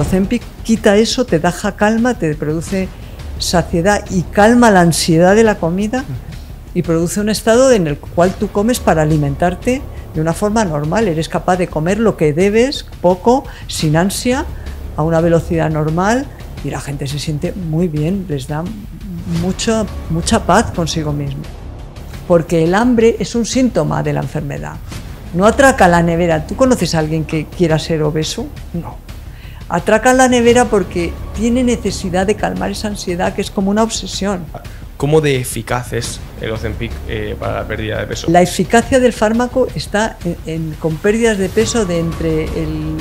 el quita eso, te deja calma, te produce saciedad y calma la ansiedad de la comida y produce un estado en el cual tú comes para alimentarte de una forma normal. Eres capaz de comer lo que debes, poco, sin ansia, a una velocidad normal y la gente se siente muy bien, les da mucha, mucha paz consigo mismo. Porque el hambre es un síntoma de la enfermedad. No atraca la nevera. ¿Tú conoces a alguien que quiera ser obeso? No atraca la nevera porque tiene necesidad de calmar esa ansiedad que es como una obsesión. ¿Cómo de eficaz es el Ozempic eh, para la pérdida de peso? La eficacia del fármaco está con pérdidas de peso de entre el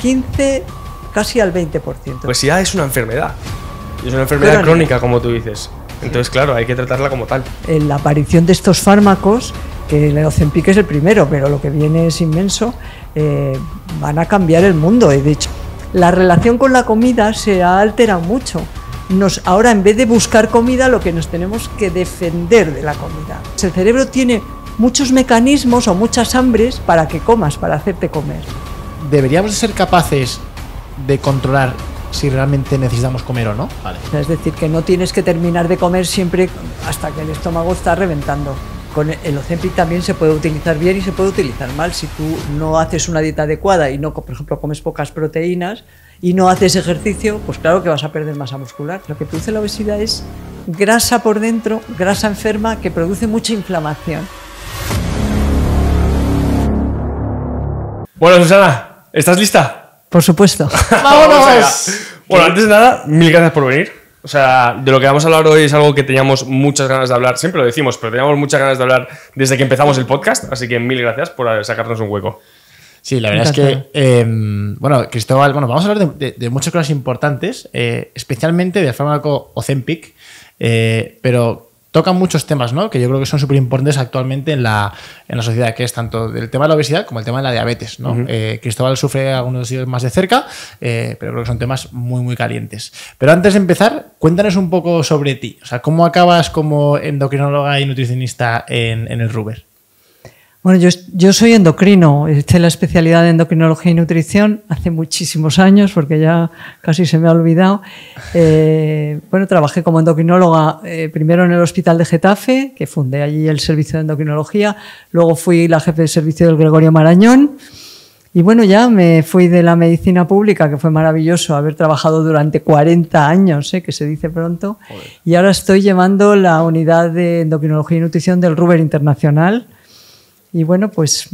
15 casi al 20%. Pues ya es una enfermedad. Es una enfermedad crónica, como tú dices. Entonces, claro, hay que tratarla como tal. En la aparición de estos fármacos, que el Ozempic es el primero, pero lo que viene es inmenso, eh, van a cambiar el mundo. he dicho la relación con la comida se ha alterado mucho. Nos, ahora en vez de buscar comida, lo que nos tenemos que defender de la comida. El cerebro tiene muchos mecanismos o muchas hambres para que comas, para hacerte comer. Deberíamos ser capaces de controlar si realmente necesitamos comer o no. Es decir, que no tienes que terminar de comer siempre hasta que el estómago está reventando con el Ozempic también se puede utilizar bien y se puede utilizar mal. Si tú no haces una dieta adecuada y no, por ejemplo, comes pocas proteínas y no haces ejercicio, pues claro que vas a perder masa muscular. Lo que produce la obesidad es grasa por dentro, grasa enferma que produce mucha inflamación. Bueno, Susana, ¿estás lista? Por supuesto. ¡Vámonos! bueno, antes de nada, mil gracias por venir. O sea, de lo que vamos a hablar hoy es algo que teníamos muchas ganas de hablar, siempre lo decimos, pero teníamos muchas ganas de hablar desde que empezamos el podcast, así que mil gracias por sacarnos un hueco. Sí, la verdad es que, em, bueno, Cristóbal, bueno, vamos a hablar de, muchas cosas importantes, eh, especialmente del fármaco Ozempic, eh, pero tocan muchos temas, ¿no? Que yo creo que son súper importantes actualmente en la, en la sociedad, que es tanto el tema de la obesidad como el tema de la diabetes, eh, Cristóbal sufre algunos ellos más de cerca, eh, pero creo que son temas muy, muy calientes. Pero antes de empezar, cuéntanos un poco sobre ti. O sea, ¿cómo acabas como endocrinóloga y nutricionista en, en el Ruber? Bueno, yo, soy endocrino, hice la especialidad de endocrinología y nutrición hace muchísimos años, porque ya casi se me ha olvidado. Eh, bueno, trabajé como endocrinóloga eh, primero en el Hospital de Getafe, que fundé allí el servicio de endocrinología, luego fui la jefe de servicio del Gregorio Marañón. Y bueno, ya me fui de la medicina pública, que fue maravilloso haber trabajado durante 40 años, eh, que se dice pronto, y ahora estoy llevando la unidad de endocrinología y nutrición del Ruber Internacional, y bueno, pues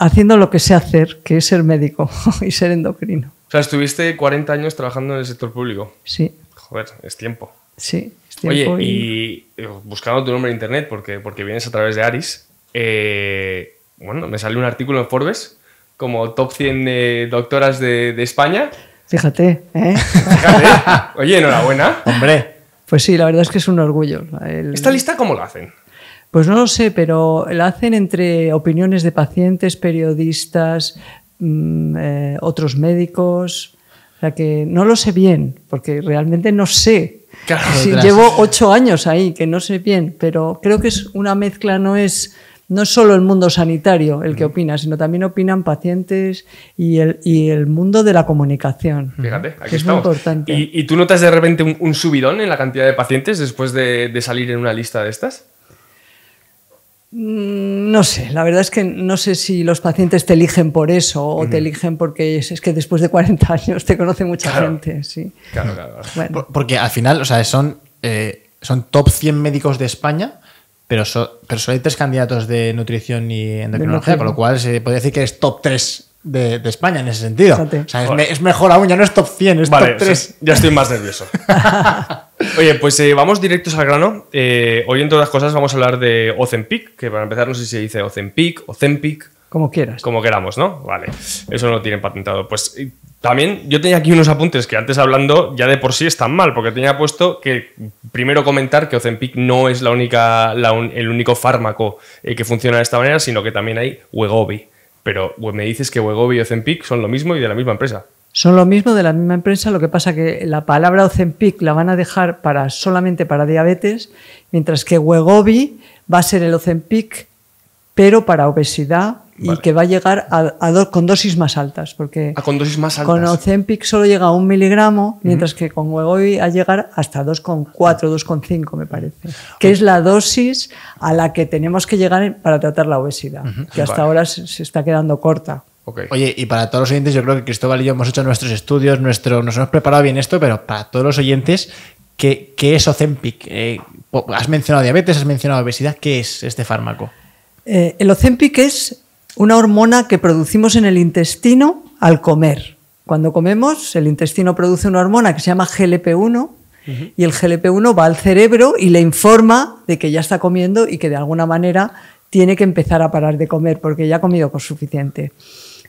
haciendo lo que sé hacer, que es ser médico y ser endocrino. O sea, estuviste 40 años trabajando en el sector público. Sí. Joder, es tiempo. Sí, es tiempo. Oye, y, eh, buscando tu nombre en internet, porque, porque vienes a través de Aris, eh, bueno, me salió un artículo en Forbes como top 100 de doctoras de, España. Fíjate, ¿eh? Fíjate. Oye, enhorabuena. Hombre. Pues sí, la verdad es que es un orgullo. ¿Esta lista cómo la hacen? Pues no lo sé, pero la hacen entre opiniones de pacientes, periodistas, mm, eh, otros médicos. O sea que no lo sé bien, porque realmente no sé. llevo ocho años ahí, que no sé bien, pero creo que es una mezcla, no es no es solo el mundo sanitario el que opina, sino también opinan pacientes y el, mundo de la comunicación. Fíjate, aquí es Muy importante. ¿Y, tú notas de repente un, subidón en la cantidad de pacientes después de salir en una lista de estas? Mm, no sé, la verdad es que no sé si los pacientes te eligen por eso o te eligen porque es, que después de 40 años te conoce mucha gente. Sí. Claro, claro. porque al final, o sea, son, eh, son top 100 médicos de España, pero, pero solo hay tres candidatos de nutrición y endocrinología, con lo cual se podría decir que es top 3 de, España en ese sentido. es, mejor aún, ya no es top 100, es top 3. ya estoy más nervioso. Oye, pues eh, vamos directos al grano. Eh, hoy en todas las cosas, vamos a hablar de Ozenpic, que para empezar no sé si se dice Ozenpic, Ozenpic, Como quieras. Como queramos, ¿no? Vale, eso no lo tienen patentado. Pues eh, también yo tenía aquí unos apuntes que antes hablando ya de por sí están mal, porque tenía puesto que primero comentar que Ozenpic no es la única, el único fármaco que funciona de esta manera, sino que también hay Wegovy pero pues, me dices que Wegovy y Ozempic son lo mismo y de la misma empresa. Son lo mismo de la misma empresa, lo que pasa que la palabra Ozempic la van a dejar para solamente para diabetes, mientras que Wegovy va a ser el Ozempic pero para obesidad y que va a llegar a, a con dosis más altas, porque ah, con, dosis más altas? con Ozempic solo llega a un miligramo, mientras que con Wegovy a llegar hasta 2,4, 2,5 me parece, que es la dosis a la que tenemos que llegar para tratar la obesidad, que hasta ahora se, está quedando corta. Oye, y para todos los oyentes, yo creo que Cristóbal y yo hemos hecho nuestros estudios, nuestro, nos hemos preparado bien esto, pero para todos los oyentes, ¿qué, es Ozempic? Eh, has mencionado diabetes, has mencionado obesidad, ¿qué es este fármaco? Eh, el Ocempic es una hormona que producimos en el intestino al comer. Cuando comemos, el intestino produce una hormona que se llama GLP-1 y el GLP-1 va al cerebro y le informa de que ya está comiendo y que de alguna manera tiene que empezar a parar de comer porque ya ha comido con suficiente.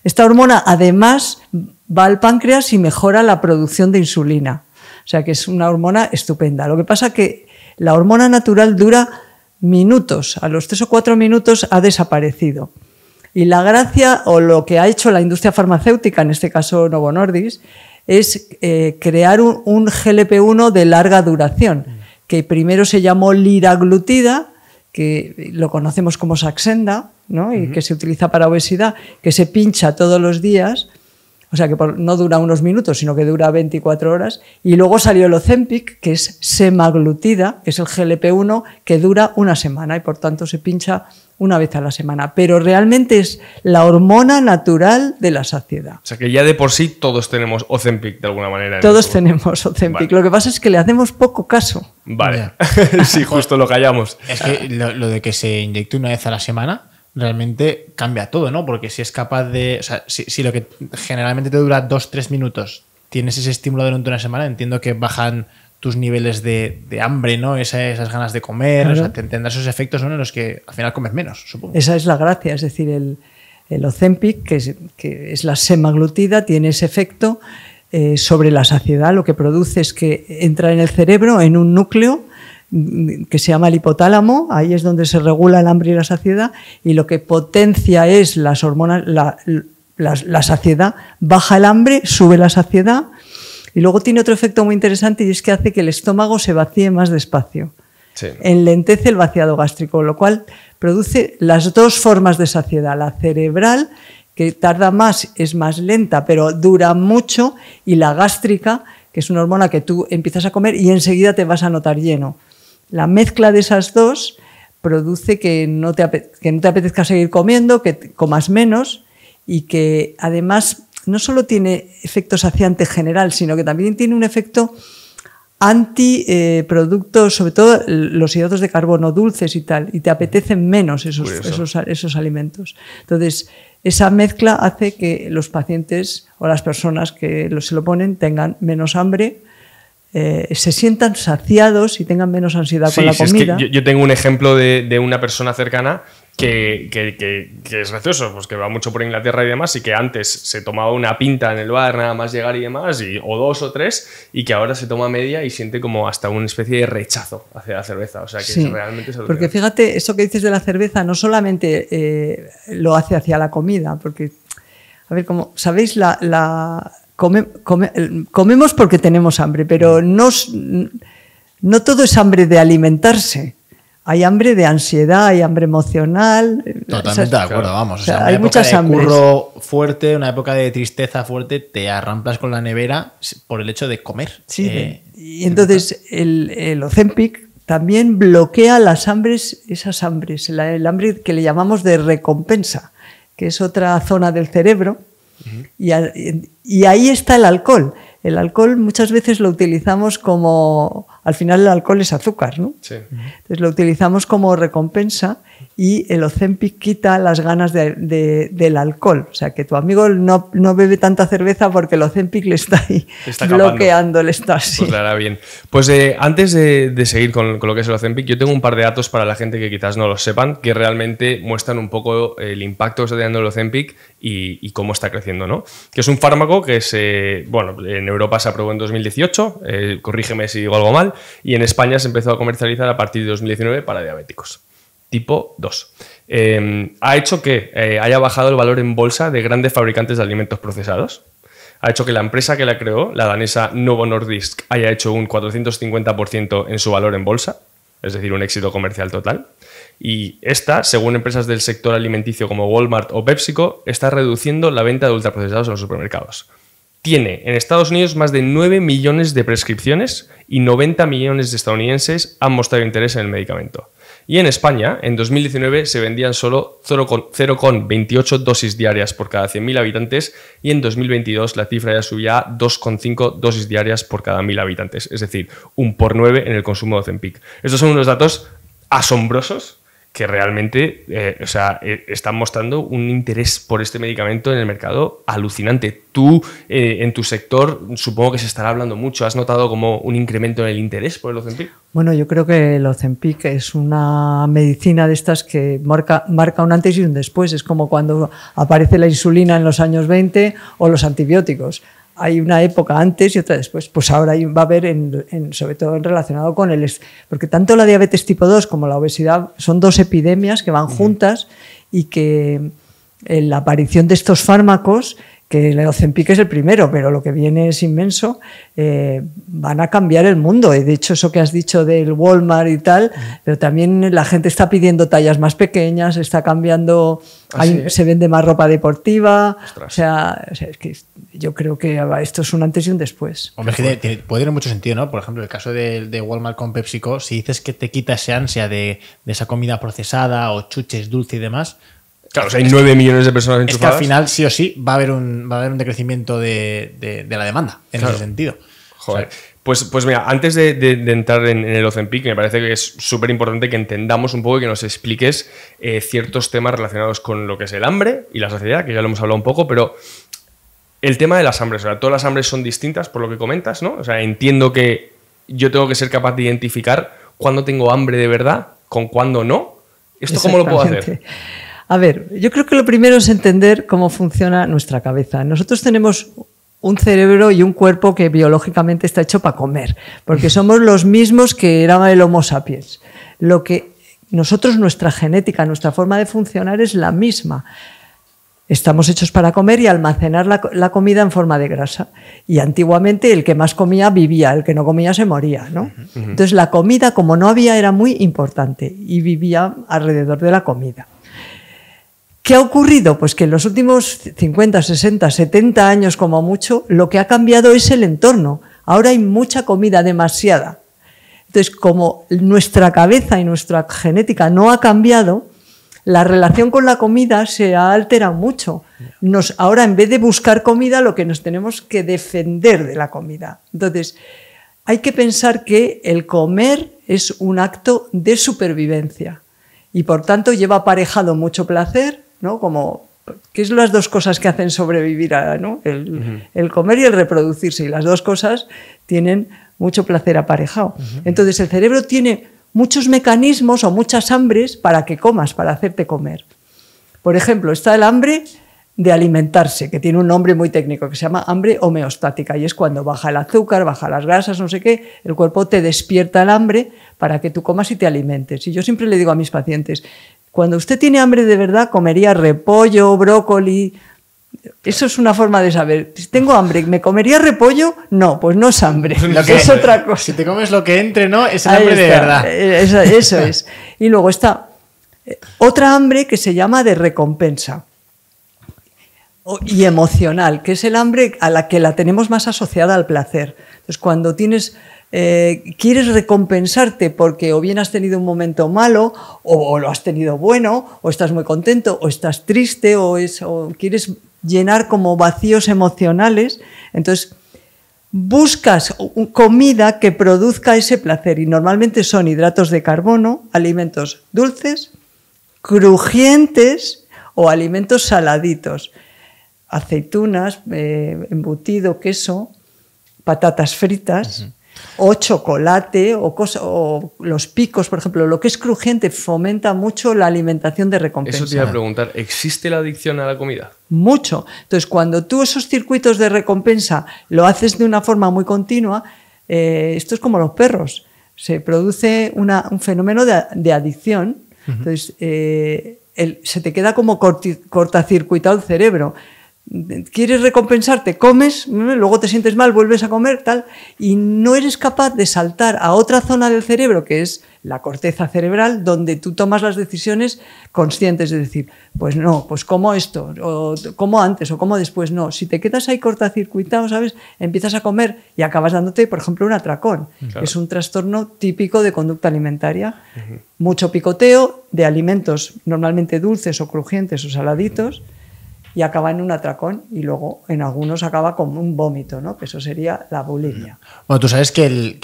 Esta hormona además va al páncreas y mejora la producción de insulina. O sea que es una hormona estupenda. Lo que pasa que la hormona natural dura minutos, a los tres o cuatro minutos ha desaparecido. Y la gracia o lo que ha hecho la industria farmacéutica, en este caso Novo Nordis, es eh, crear un, GLP-1 de larga duración, que primero se llamó liraglutida, que lo conocemos como Saxenda, y que se utiliza para obesidad, que se pincha todos los días o sea que no dura unos minutos, sino que dura 24 horas. Y luego salió el Ozempic, que es semaglutida, que es el GLP-1, que dura una semana y por tanto se pincha una vez a la semana, pero realmente es la hormona natural de la saciedad. O sea que ya de por sí todos tenemos Ozempic de alguna manera. Todos tenemos Ozempic, lo que pasa es que le hacemos poco caso. Vale, si justo lo callamos. Es que lo, de que se inyectó una vez a la semana, realmente cambia todo, ¿no? Porque si es capaz de. O sea, si, lo que generalmente te dura dos tres minutos, tienes ese estímulo durante una semana, entiendo que bajan tus niveles de, de hambre, ¿no? esas ganas de comer, o sea, tendrás esos efectos ¿no? en los que al final comes menos, supongo. Esa es la gracia, es decir, el, el que es, que es la semaglutida, tiene ese efecto eh, sobre la saciedad, lo que produce es que entra en el cerebro, en un núcleo, que se llama el hipotálamo, ahí es donde se regula el hambre y la saciedad, y lo que potencia es las hormonas, la, saciedad, baja el hambre, sube la saciedad, y luego tiene otro efecto muy interesante y es que hace que el estómago se vacíe más despacio. Enlentece el vaciado gástrico, lo cual produce las dos formas de saciedad, la cerebral, que tarda más, es más lenta, pero dura mucho, y la gástrica, que es una hormona que tú empiezas a comer y enseguida te vas a notar lleno la mezcla de esas dos produce que no te, no te apetezca seguir comiendo, que comas menos y que además no solo tiene efecto saciante general, sino que también tiene un efecto antiproducto, eh, sobre todo los hidratos de carbono dulces y tal, y te apetecen menos esos, alimentos. Entonces, esa mezcla hace que los pacientes o las personas que se lo ponen tengan menos hambre, eh, se sientan saciados y tengan menos ansiedad con la comida. Es que yo, tengo un ejemplo de, una persona cercana que, es gracioso, pues que va mucho por Inglaterra y demás, y que antes se tomaba una pinta en el bar, nada más llegar y demás, y, o dos o tres, y que ahora se toma media y siente como hasta una especie de rechazo hacia la cerveza. O sea, que realmente Porque fíjate, eso que dices de la cerveza no solamente eh, lo hace hacia la comida, porque, a ver, como sabéis, la comemos porque tenemos hambre, pero no, no todo es hambre de alimentarse. Hay hambre de ansiedad, hay hambre emocional. Totalmente de acuerdo, vamos. una hay época muchas curro fuerte, una época de tristeza fuerte, te arramplas con la nevera por el hecho de comer. Sí. Eh, y entonces el, el Ozempic también bloquea las hambres, esas hambres, el hambre que le llamamos de recompensa, que es otra zona del cerebro y, y, ahí está el alcohol. El alcohol muchas veces lo utilizamos como, al final el alcohol es azúcar, ¿no? Sí. Entonces lo utilizamos como recompensa y el Ozempic quita las ganas del alcohol. O sea, que tu amigo no, bebe tanta cerveza porque el Ozempic le está ahí bloqueando, el está pues así. Pues bien. Pues eh, antes de, seguir con, con, lo que es el Ozempic, yo tengo un par de datos para la gente que quizás no lo sepan, que realmente muestran un poco el impacto que está teniendo el Ozempic y, cómo está creciendo, ¿no? Que es un fármaco que es, bueno, en Europa se aprobó en 2018, eh, corrígeme si digo algo mal, y en España se empezó a comercializar a partir de 2019 para diabéticos tipo 2. Em, ha hecho que eh, haya bajado el valor en bolsa de grandes fabricantes de alimentos procesados. Ha hecho que la empresa que la creó, la danesa Novo Nordisk, haya hecho un 450% en su valor en bolsa, es decir, un éxito comercial total. Y esta, según empresas del sector alimenticio como Walmart o PepsiCo, está reduciendo la venta de ultraprocesados en los supermercados tiene en Estados Unidos más de 9 millones de prescripciones y 90 millones de estadounidenses han mostrado interés en el medicamento. Y en España, en 2019 se vendían solo 0,28 dosis diarias por cada 100.000 habitantes y en 2022 la cifra ya subía a 2,5 dosis diarias por cada 1.000 habitantes, es decir, un por 9 en el consumo de Zempic. Estos son unos datos asombrosos que realmente eh, o sea, eh, están mostrando un interés por este medicamento en el mercado alucinante. Tú, eh, en tu sector, supongo que se estará hablando mucho. ¿Has notado como un incremento en el interés por el Ozempic? Bueno, yo creo que el Ozempic es una medicina de estas que marca, marca un antes y un después. Es como cuando aparece la insulina en los años 20 o los antibióticos hay una época antes y otra después. Pues ahora va a haber, sobre todo relacionado con el... Porque tanto la diabetes tipo 2 como la obesidad son dos epidemias que van juntas y que en eh, la aparición de estos fármacos que el Ozempic es el primero, pero lo que viene es inmenso, eh, van a cambiar el mundo. Y de hecho, eso que has dicho del Walmart y tal, pero también la gente está pidiendo tallas más pequeñas, está cambiando, ah, se vende más ropa deportiva. O sea, es que yo creo que esto es un antes y un después. Hombre, es puede tener mucho sentido, ¿no? Por ejemplo, el caso de, Walmart con PepsiCo, si dices que te quita esa ansia de, de esa comida procesada o chuches dulce y demás, Claro, hay 9 millones de personas enchufadas. Es que al final, sí o sí, va a haber un, va a haber un decrecimiento de, la demanda, en ese sentido. Joder. pues, pues mira, antes de, entrar en, el el Peak, me parece que es súper importante que entendamos un poco y que nos expliques eh, ciertos temas relacionados con lo que es el hambre y la sociedad, que ya lo hemos hablado un poco, pero el tema de las hambres, o sea, todas las hambres son distintas por lo que comentas, ¿no? O sea, entiendo que yo tengo que ser capaz de identificar cuándo tengo hambre de verdad, con cuándo no. ¿Esto cómo lo puedo hacer? A ver, yo creo que lo primero es entender cómo funciona nuestra cabeza. Nosotros tenemos un cerebro y un cuerpo que biológicamente está hecho para comer, porque somos los mismos que era el Homo sapiens. Lo que nosotros, nuestra genética, nuestra forma de funcionar es la misma. Estamos hechos para comer y almacenar la, comida en forma de grasa. Y antiguamente el que más comía vivía, el que no comía se moría. ¿no? Entonces la comida, como no había, era muy importante y vivía alrededor de la comida. ¿Qué ha ocurrido? Pues que en los últimos 50, 60, 70 años como mucho, lo que ha cambiado es el entorno. Ahora hay mucha comida, demasiada. Entonces, como nuestra cabeza y nuestra genética no ha cambiado, la relación con la comida se ha alterado mucho. Nos, ahora, en vez de buscar comida, lo que nos tenemos que defender de la comida. Entonces, hay que pensar que el comer es un acto de supervivencia y, por tanto, lleva aparejado mucho placer, como, ¿qué es las dos cosas que hacen sobrevivir a, ¿no? el, comer y el reproducirse? Y las dos cosas tienen mucho placer aparejado. Entonces el cerebro tiene muchos mecanismos o muchas hambres para que comas, para hacerte comer. Por ejemplo, está el hambre de alimentarse, que tiene un nombre muy técnico que se llama hambre homeostática, y es cuando baja el azúcar, baja las grasas, no sé qué, el cuerpo te despierta el hambre para que tú comas y te alimentes. Y yo siempre le digo a mis pacientes, cuando usted tiene hambre de verdad, comería repollo, brócoli. Eso es una forma de saber. Si tengo hambre, ¿me comería repollo? No, pues no es hambre. es otra cosa. Si te comes lo que entre, ¿no? Es hambre de verdad. Eh, eso es. Y luego está eh, otra hambre que se llama de recompensa y emocional, que es el hambre a la que la tenemos más asociada al placer. Entonces, cuando tienes eh, quieres recompensarte porque o bien has tenido un momento malo o, lo has tenido bueno o estás muy contento o estás triste o, quieres llenar como vacíos emocionales. Entonces, buscas comida que produzca ese placer y normalmente son hidratos de carbono, alimentos dulces, crujientes o alimentos saladitos, aceitunas, eh, embutido, queso, patatas fritas o chocolate o, los picos, por ejemplo, lo que es crujiente fomenta mucho la alimentación de recompensa. Eso te iba a preguntar, ¿existe la adicción a la comida? Mucho. Entonces, cuando tú esos circuitos de recompensa lo haces de una forma muy continua, eh, esto es como los perros, se produce un fenómeno de, adicción. Entonces, eh, se te queda como cortacircuito cortacircuitado el cerebro quieres recompensarte, comes, luego te sientes mal, vuelves a comer, tal, y no eres capaz de saltar a otra zona del cerebro, que es la corteza cerebral, donde tú tomas las decisiones conscientes, de decir, pues no, pues como esto, o como antes, o como después, no. Si te quedas ahí cortacircuitado, ¿sabes? Empiezas a comer y acabas dándote, por ejemplo, un atracón. Es un trastorno típico de conducta alimentaria. Mucho picoteo de alimentos normalmente dulces o crujientes o saladitos y acaba en un atracón y luego en algunos acaba con un vómito, ¿no? Que eso sería la bulimia. Bueno, tú sabes que,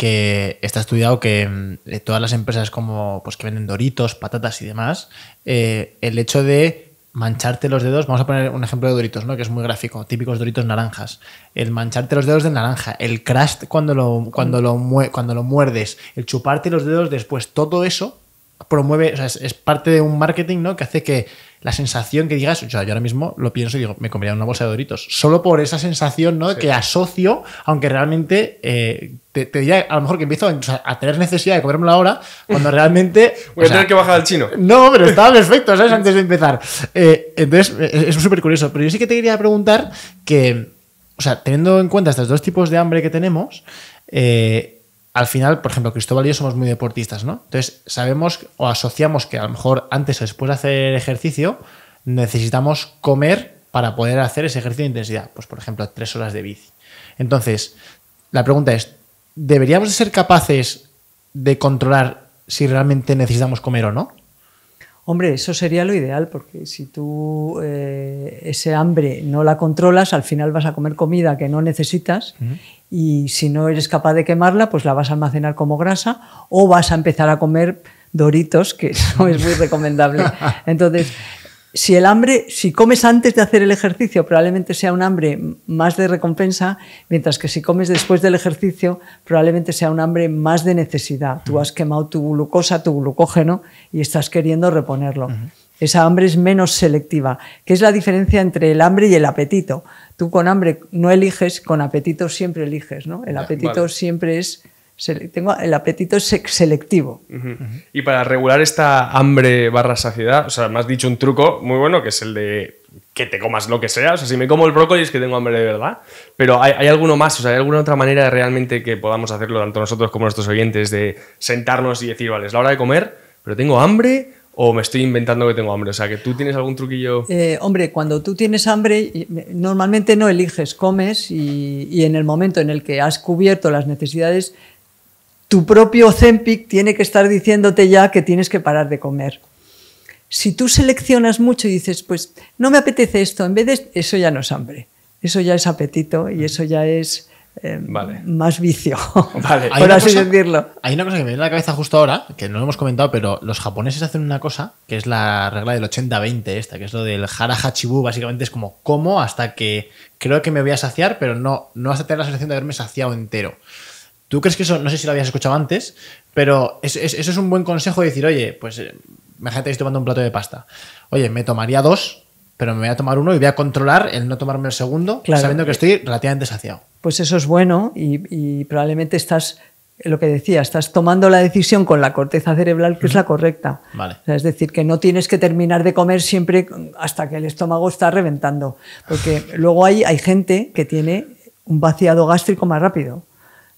está estudiado que mm, todas las empresas como pues que venden doritos, patatas y demás, eh, el hecho de mancharte los dedos, vamos a poner un ejemplo de doritos, ¿no? Que es muy gráfico, típicos doritos naranjas. El mancharte los dedos de naranja, el crash cuando lo, cuando lo, cuando lo muerdes, el chuparte los dedos después, todo eso promueve, o sea, es, parte de un marketing, ¿no? Que hace que la sensación que digas, yo ahora mismo lo pienso y digo, me comería una bolsa de doritos, solo por esa sensación, ¿no? Que asocio, aunque realmente eh, te, diría, a lo mejor que empiezo a, tener necesidad de comérmelo ahora, cuando realmente... Voy a tener que bajar al chino. No, pero estaba perfecto, ¿sabes? Antes de empezar. Eh, entonces, eh, es súper curioso, pero yo sí que te quería preguntar que, o sea, teniendo en cuenta estos dos tipos de hambre que tenemos, eh, al final, por ejemplo, Cristóbal y yo somos muy deportistas, ¿no? Entonces sabemos o asociamos que a lo mejor antes o después de hacer ejercicio necesitamos comer para poder hacer ese ejercicio de intensidad. Pues por ejemplo, tres horas de bici. Entonces, la pregunta es, ¿deberíamos ser capaces de controlar si realmente necesitamos comer o no? Hombre, eso sería lo ideal, porque si tú eh, ese hambre no la controlas, al final vas a comer comida que no necesitas y si no eres capaz de quemarla, pues la vas a almacenar como grasa o vas a empezar a comer doritos, que eso es muy recomendable. Entonces, si el hambre, si comes antes de hacer el ejercicio, probablemente sea un hambre más de recompensa, mientras que si comes después del ejercicio, probablemente sea un hambre más de necesidad. Tú has quemado tu glucosa, tu glucógeno y estás queriendo reponerlo. Esa hambre es menos selectiva, que es la diferencia entre el hambre y el apetito tú con hambre no eliges, con apetito siempre eliges, ¿no? El apetito siempre es tengo el apetito selectivo. Y para regular esta hambre barra saciedad, o sea, me has dicho un truco muy bueno que es el de que te comas lo que sea. O sea, si me como el brócoli es que tengo hambre de verdad. Pero ¿hay, alguno más? O sea, ¿hay alguna otra manera realmente que podamos hacerlo tanto nosotros como nuestros oyentes de sentarnos y decir, vale, es la hora de comer, pero tengo hambre o me estoy inventando que tengo hambre? O sea, que tú tienes algún truquillo. Eh, hombre, cuando tú tienes hambre, normalmente no eliges, comes y, y, en el momento en el que has cubierto las necesidades, tu propio Zempic tiene que estar diciéndote ya que tienes que parar de comer. Si tú seleccionas mucho y dices, pues no me apetece esto, en vez de eso ya no es hambre, eso ya es apetito y mm. eso ya es eh, vale. más vicio, vale. por así decirlo. Hay una cosa que me viene a la cabeza justo ahora, que no lo hemos comentado, pero los japoneses hacen una cosa, que es la regla del 80-20 esta, que es lo del bu básicamente es como como hasta que creo que me voy a saciar, pero no, no hasta tener la sensación de haberme saciado entero. ¿Tú crees que eso, no sé si lo habías escuchado antes, pero eso es un buen consejo decir, oye, pues eh, imagínate que tomando un plato de pasta. Oye, me tomaría dos pero me voy a tomar uno y voy a controlar el no tomarme el segundo, sabiendo que estoy relativamente saciado. Pues eso es bueno y, probablemente estás, lo que decía, estás tomando la decisión con la corteza cerebral que es la correcta. es decir, que no tienes que terminar de comer siempre hasta que el estómago está reventando, porque luego hay, hay gente que tiene un vaciado gástrico más rápido.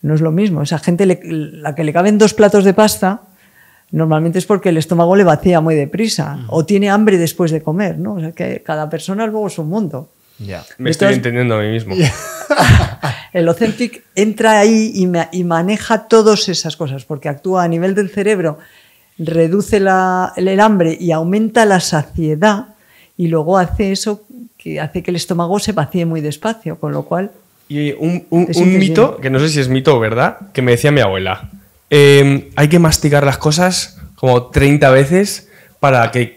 No es lo mismo. Esa gente, la que le caben dos platos de pasta, normalmente es porque el estómago le vacía muy deprisa o tiene hambre después de comer, ¿no? O sea, que cada persona luego es un mundo. me estoy entendiendo a mí mismo. el Ocentic entra ahí y, maneja todas esas cosas, porque actúa a nivel del cerebro, reduce el, hambre y aumenta la saciedad, y luego hace eso que hace que el estómago se vacíe muy despacio, con lo cual... Y un, mito, que no sé si es mito o verdad, que me decía mi abuela. Em, hay que masticar las cosas como 30 veces para que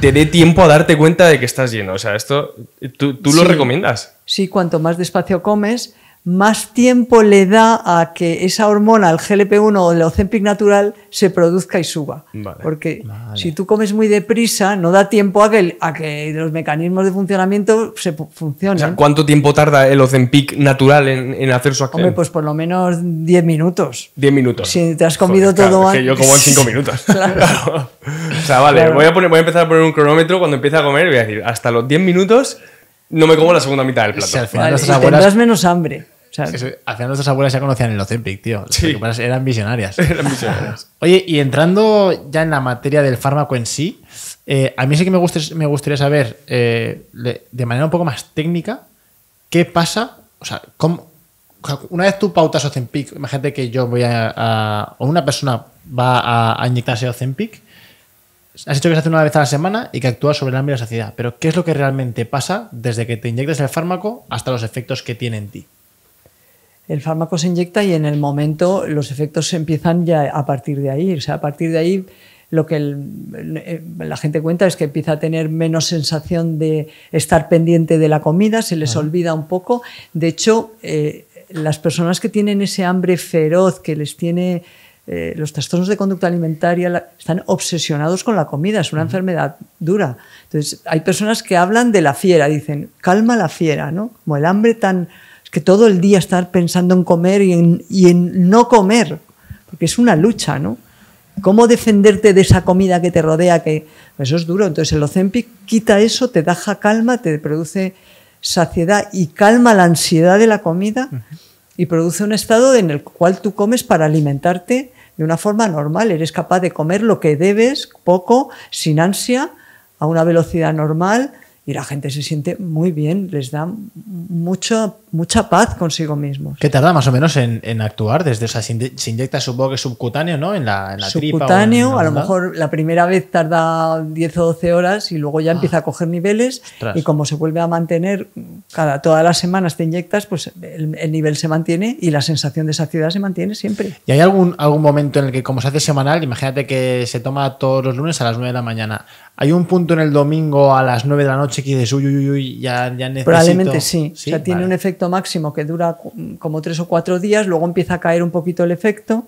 te dé tiempo a darte cuenta de que estás lleno. O sea, esto tú, lo recomiendas. Sí, cuanto más despacio comes, más tiempo le da a que esa hormona, el GLP-1 o el Ozempic natural, se produzca y suba. Porque si tú comes muy deprisa, no da tiempo a que, los mecanismos de funcionamiento se funcionen. ¿cuánto tiempo tarda el Ozempic natural en, hacer su acción? Hombre, pues por lo menos 10 minutos. 10 minutos. Si te has comido todo antes. que yo como en 5 minutos. claro. O sea, vale, voy, a empezar a poner un cronómetro cuando empiece a comer voy a decir, hasta los 10 minutos no me como la segunda mitad del plato. al final nuestras abuelas... menos hambre. al final nuestras abuelas ya conocían el Ozempic, tío. Sí. Eran visionarias. Oye, y entrando ya en la materia del fármaco en sí, eh, a mí sí que me, gustaría saber, eh, de manera un poco más técnica, qué pasa, o sea, una vez tú pautas Ozempic, imagínate que yo voy a, o una persona va a, a inyectarse Ozempic, Has dicho que se hace una vez a la semana y que actúa sobre el hambre y la saciedad, pero ¿qué es lo que realmente pasa desde que te inyectas el fármaco hasta los efectos que tiene en ti? El fármaco se inyecta y en el momento los efectos empiezan ya a partir de ahí. O sea, a partir de ahí lo que eh, la gente cuenta es que empieza a tener menos sensación de estar pendiente de la comida, se les olvida un poco. De hecho, eh, las personas que tienen ese hambre feroz que les tiene eh, los trastornos de conducta alimentaria están obsesionados con la comida, es una enfermedad dura. Entonces, hay personas que hablan de la fiera, dicen, calma la fiera, ¿no? Como el hambre tan... Es que todo el día estar pensando en comer y en, no comer, porque es una lucha, ¿no? ¿Cómo defenderte de esa comida que te rodea? Que, pues eso es duro. Entonces el Ocempic quita eso, te deja calma, te produce saciedad y calma la ansiedad de la comida y produce un estado en el cual tú comes para alimentarte de una forma normal. Eres capaz de comer lo que debes, poco, sin ansia, a una velocidad normal, y la gente se siente muy bien, les da mucho, mucha paz consigo mismos. ¿Qué tarda más o menos en, actuar? Desde, o sea, se, inyecta supongo que subcutáneo, ¿no? En la, en subcutáneo, tripa a lo mejor la primera vez tarda 10 o 12 horas y luego ya ah. empieza a coger niveles y como se vuelve a mantener, cada, todas las semanas te inyectas, pues el, nivel se mantiene y la sensación de saciedad se mantiene siempre. ¿Y hay algún, algún momento en el que, como se hace semanal, imagínate que se toma todos los lunes a las 9 de la mañana, hay un punto en el domingo a las 9 de la noche dices, uy, ya, necesito. Probablemente sí. O sea, tiene un efecto máximo que dura como tres o cuatro días, luego empieza a caer un poquito el efecto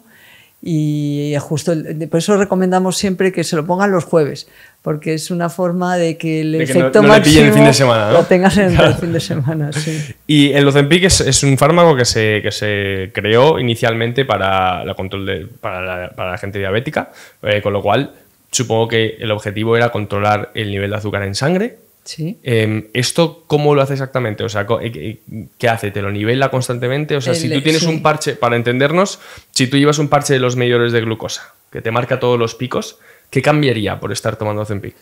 y justo por eso recomendamos siempre que se lo pongan los jueves porque es una forma de que el efecto máximo fin de semana, lo tengas en el fin de semana sí. y el Ozempic es, un fármaco que se, que se creó inicialmente para la control de, para, la, gente diabética eh, con lo cual supongo que el objetivo era controlar el nivel de azúcar en sangre Em, ¿Esto cómo lo hace exactamente? O sea, eh, eh, ¿qué hace? ¿Te lo nivela constantemente? O sea, si tú tienes un parche, para entendernos, si tú llevas un parche de los mayores de glucosa que te marca todos los picos, ¿qué cambiaría por estar tomando Zempic?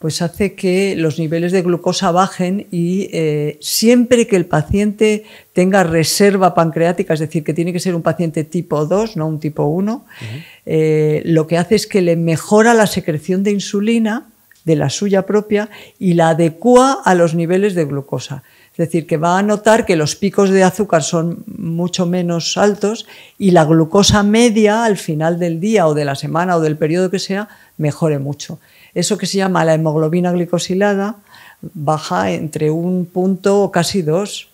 Pues hace que los niveles de glucosa bajen y eh, siempre que el paciente tenga reserva pancreática, es decir, que tiene que ser un paciente tipo 2, no un tipo 1, lo que hace es que le mejora la secreción de insulina de la suya propia y la adecua a los niveles de glucosa. Es decir, que va a notar que los picos de azúcar son mucho menos altos y la glucosa media al final del día o de la semana o del periodo que sea mejore mucho. Eso que se llama la hemoglobina glicosilada baja entre un punto o casi dos.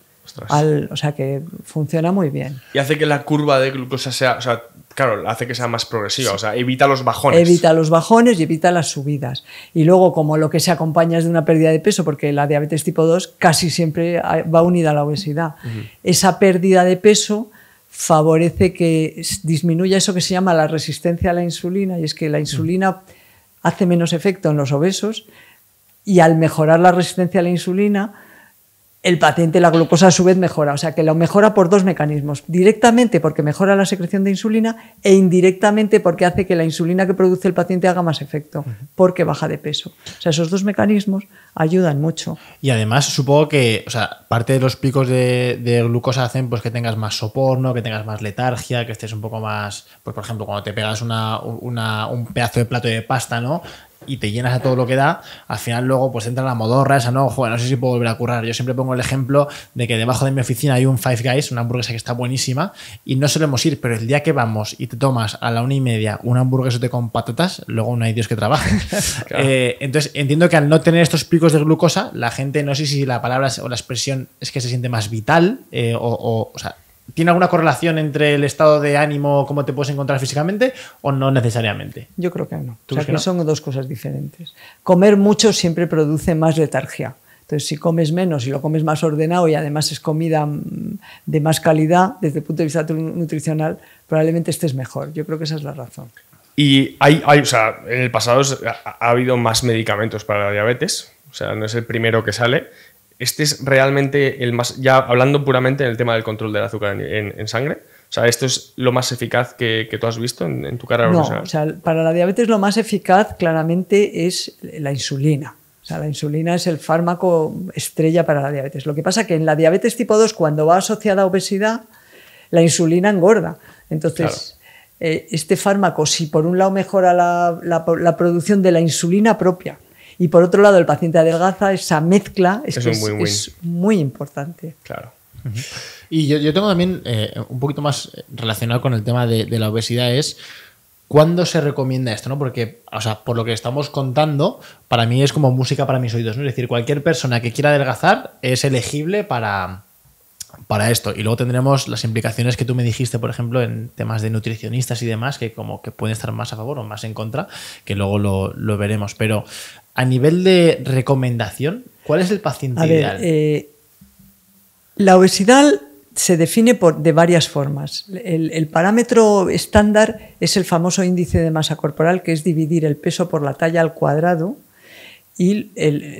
Al, o sea que funciona muy bien. Y hace que la curva de glucosa sea, sea, Claro, hace que sea más progresiva, o sea, evita los bajones. Evita los bajones y evita las subidas. Y luego, como lo que se acompaña es de una pérdida de peso, porque la diabetes tipo 2 casi siempre ah, va unida a la obesidad, esa pérdida de peso favorece que disminuya eso que se llama la resistencia a la insulina, y es que la insulina hace menos efecto en los obesos, y al mejorar la resistencia a la insulina, el paciente la glucosa a su vez mejora, o sea que lo mejora por dos mecanismos, directamente porque mejora la secreción de insulina e indirectamente porque hace que la insulina que produce el paciente haga más efecto, porque baja de peso. O sea, esos dos mecanismos ayudan mucho. Y además supongo que, o sea, parte de los picos de, glucosa hacen pues que tengas más soporno, que tengas más letargia, que estés un poco más, pues por ejemplo, cuando te pegas una, un pedazo de plato de pasta, ¿no? y te llenas a todo lo que da, al final luego pues entra la modorra esa, no, joder, no sé si puedo volver a currar. Yo siempre pongo el ejemplo de que debajo de mi oficina hay un Five Guys, una hamburguesa que está buenísima, y no solemos ir, pero el día que vamos y te tomas a la una y media un hamburguesote con patatas, luego no hay Dios que trabaje. Eh, entonces entiendo que al no tener estos picos de glucosa, la gente, no sé si la palabra o la expresión es que se siente más vital, eh, o, o, o sea, ¿Tiene alguna correlación entre el estado de ánimo, cómo te puedes encontrar físicamente o no necesariamente? Yo creo que no. O sea, que son dos cosas diferentes. Comer mucho siempre produce más letargia. Entonces, si comes menos y lo comes más ordenado y además es comida mm, de más calidad, desde el punto de vista nutricional, probablemente estés mejor. Yo creo que esa es la razón. Y hay, hay o sea, en el pasado ha, ha habido más medicamentos para la diabetes, o sea, no es el primero que sale. Este es realmente el más, ya hablando puramente en el tema del control del azúcar en, sangre, o sea, ¿esto es lo más eficaz que, tú has visto en, tu carrera no, o sea, para la diabetes lo más eficaz claramente es la insulina. O sea, la insulina es el fármaco estrella para la diabetes. Lo que pasa que en la diabetes tipo 2, cuando va asociada a obesidad, la insulina engorda. Entonces, eh, este fármaco, si por un lado mejora la producción de la insulina propia, y por otro lado, el paciente adelgaza, esa mezcla es, muy importante. Claro. Y yo, tengo también eh, un poquito más relacionado con el tema de, la obesidad es ¿Cuándo se recomienda esto? ¿no? Porque, o sea, por lo que estamos contando, para mí es como música para mis oídos. ¿no? Es decir, cualquier persona que quiera adelgazar es elegible para, para esto. Y luego tendremos las implicaciones que tú me dijiste, por ejemplo, en temas de nutricionistas y demás, que como que pueden estar más a favor o más en contra, que luego lo, lo veremos. Pero a nivel de recomendación, ¿cuál es el paciente ideal? Eh, la obesidad se define por, de varias formas. El, parámetro estándar es el famoso índice de masa corporal, que es dividir el peso por la talla al cuadrado y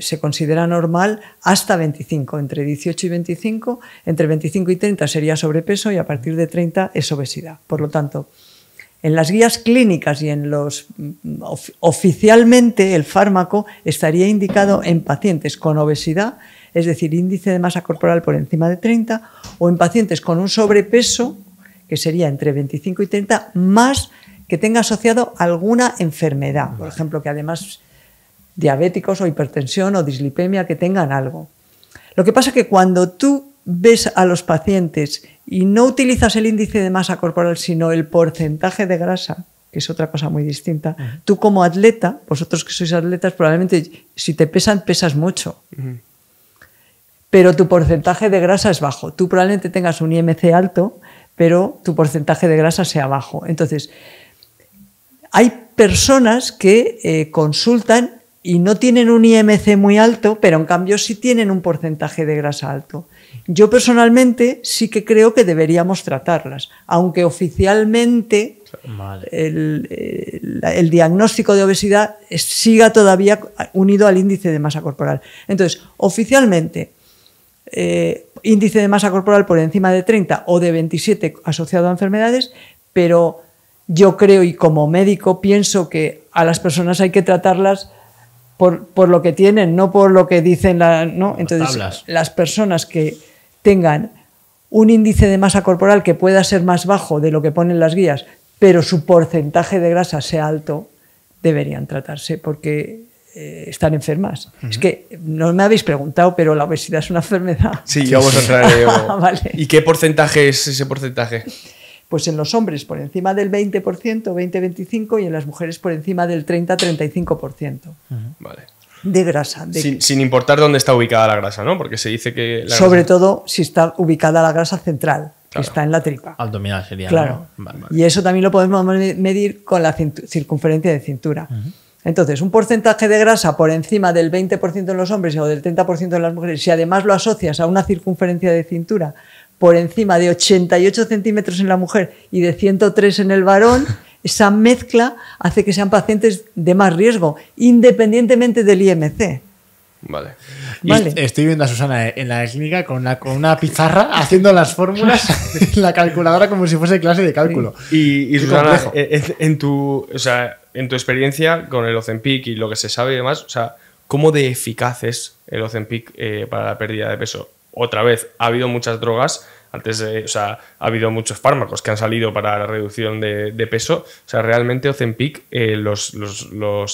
se considera normal hasta 25, entre 18 y 25, entre 25 y 30 sería sobrepeso y a partir de 30 es obesidad. Por lo tanto, en las guías clínicas y en los mm, oficialmente el fármaco estaría indicado en pacientes con obesidad, es decir, índice de masa corporal por encima de 30, o en pacientes con un sobrepeso, que sería entre 25 y 30, más que tenga asociado alguna enfermedad, por ejemplo, que además diabéticos o hipertensión o dislipemia, que tengan algo. Lo que pasa es que cuando tú ves a los pacientes y no utilizas el índice de masa corporal, sino el porcentaje de grasa, que es otra cosa muy distinta. Tú como atleta, vosotros que sois atletas, probablemente si te pesan, pesas mucho. Pero tu porcentaje de grasa es bajo. Tú probablemente tengas un IMC alto, pero tu porcentaje de grasa sea bajo. Entonces, hay personas que eh, consultan y no tienen un IMC muy alto, pero en cambio sí tienen un porcentaje de grasa alto. Yo personalmente sí que creo que deberíamos tratarlas, aunque oficialmente el, diagnóstico de obesidad siga todavía unido al índice de masa corporal. Entonces, oficialmente, eh, índice de masa corporal por encima de 30 o de 27 asociado a enfermedades, pero yo creo y como médico pienso que a las personas hay que tratarlas por, lo que tienen, no por lo que dicen la, ¿no? Entonces, las personas que tengan un índice de masa corporal que pueda ser más bajo de lo que ponen las guías, pero su porcentaje de grasa sea alto, deberían tratarse porque eh, están enfermas. Es que no me habéis preguntado, pero la obesidad es una enfermedad. Sí, yo vamos a ¿Y qué porcentaje es ese porcentaje? pues en los hombres por encima del 20%, 20-25% y en las mujeres por encima del 30-35%. Vale. De grasa. Sin, importar dónde está ubicada la grasa, ¿no? Porque se dice que... Sobre todo si está ubicada la grasa central. que está en la tripa. Abdominal sería. Claro. Y eso también lo podemos medir con la circunferencia de cintura. Entonces, un porcentaje de grasa por encima del 20% en los hombres o del 30% en las mujeres, si además lo asocias a una circunferencia de cintura por encima de 88 centímetros en la mujer y de 103 en el varón, esa mezcla hace que sean pacientes de más riesgo, independientemente del IMC. Vale. estoy viendo a Susana en la clínica con una, pizarra haciendo las fórmulas en la calculadora como si fuese clase de cálculo. Y, Susana, eh, eh, en tu, en tu experiencia con el Ozempic y lo que se sabe y demás, o sea, ¿cómo de eficaz es el Ozempic eh, para la pérdida de peso? otra vez, ha habido muchas drogas, antes, o sea, ha habido muchos fármacos que han salido para la reducción de, peso. O sea, realmente Ozempic, eh, los,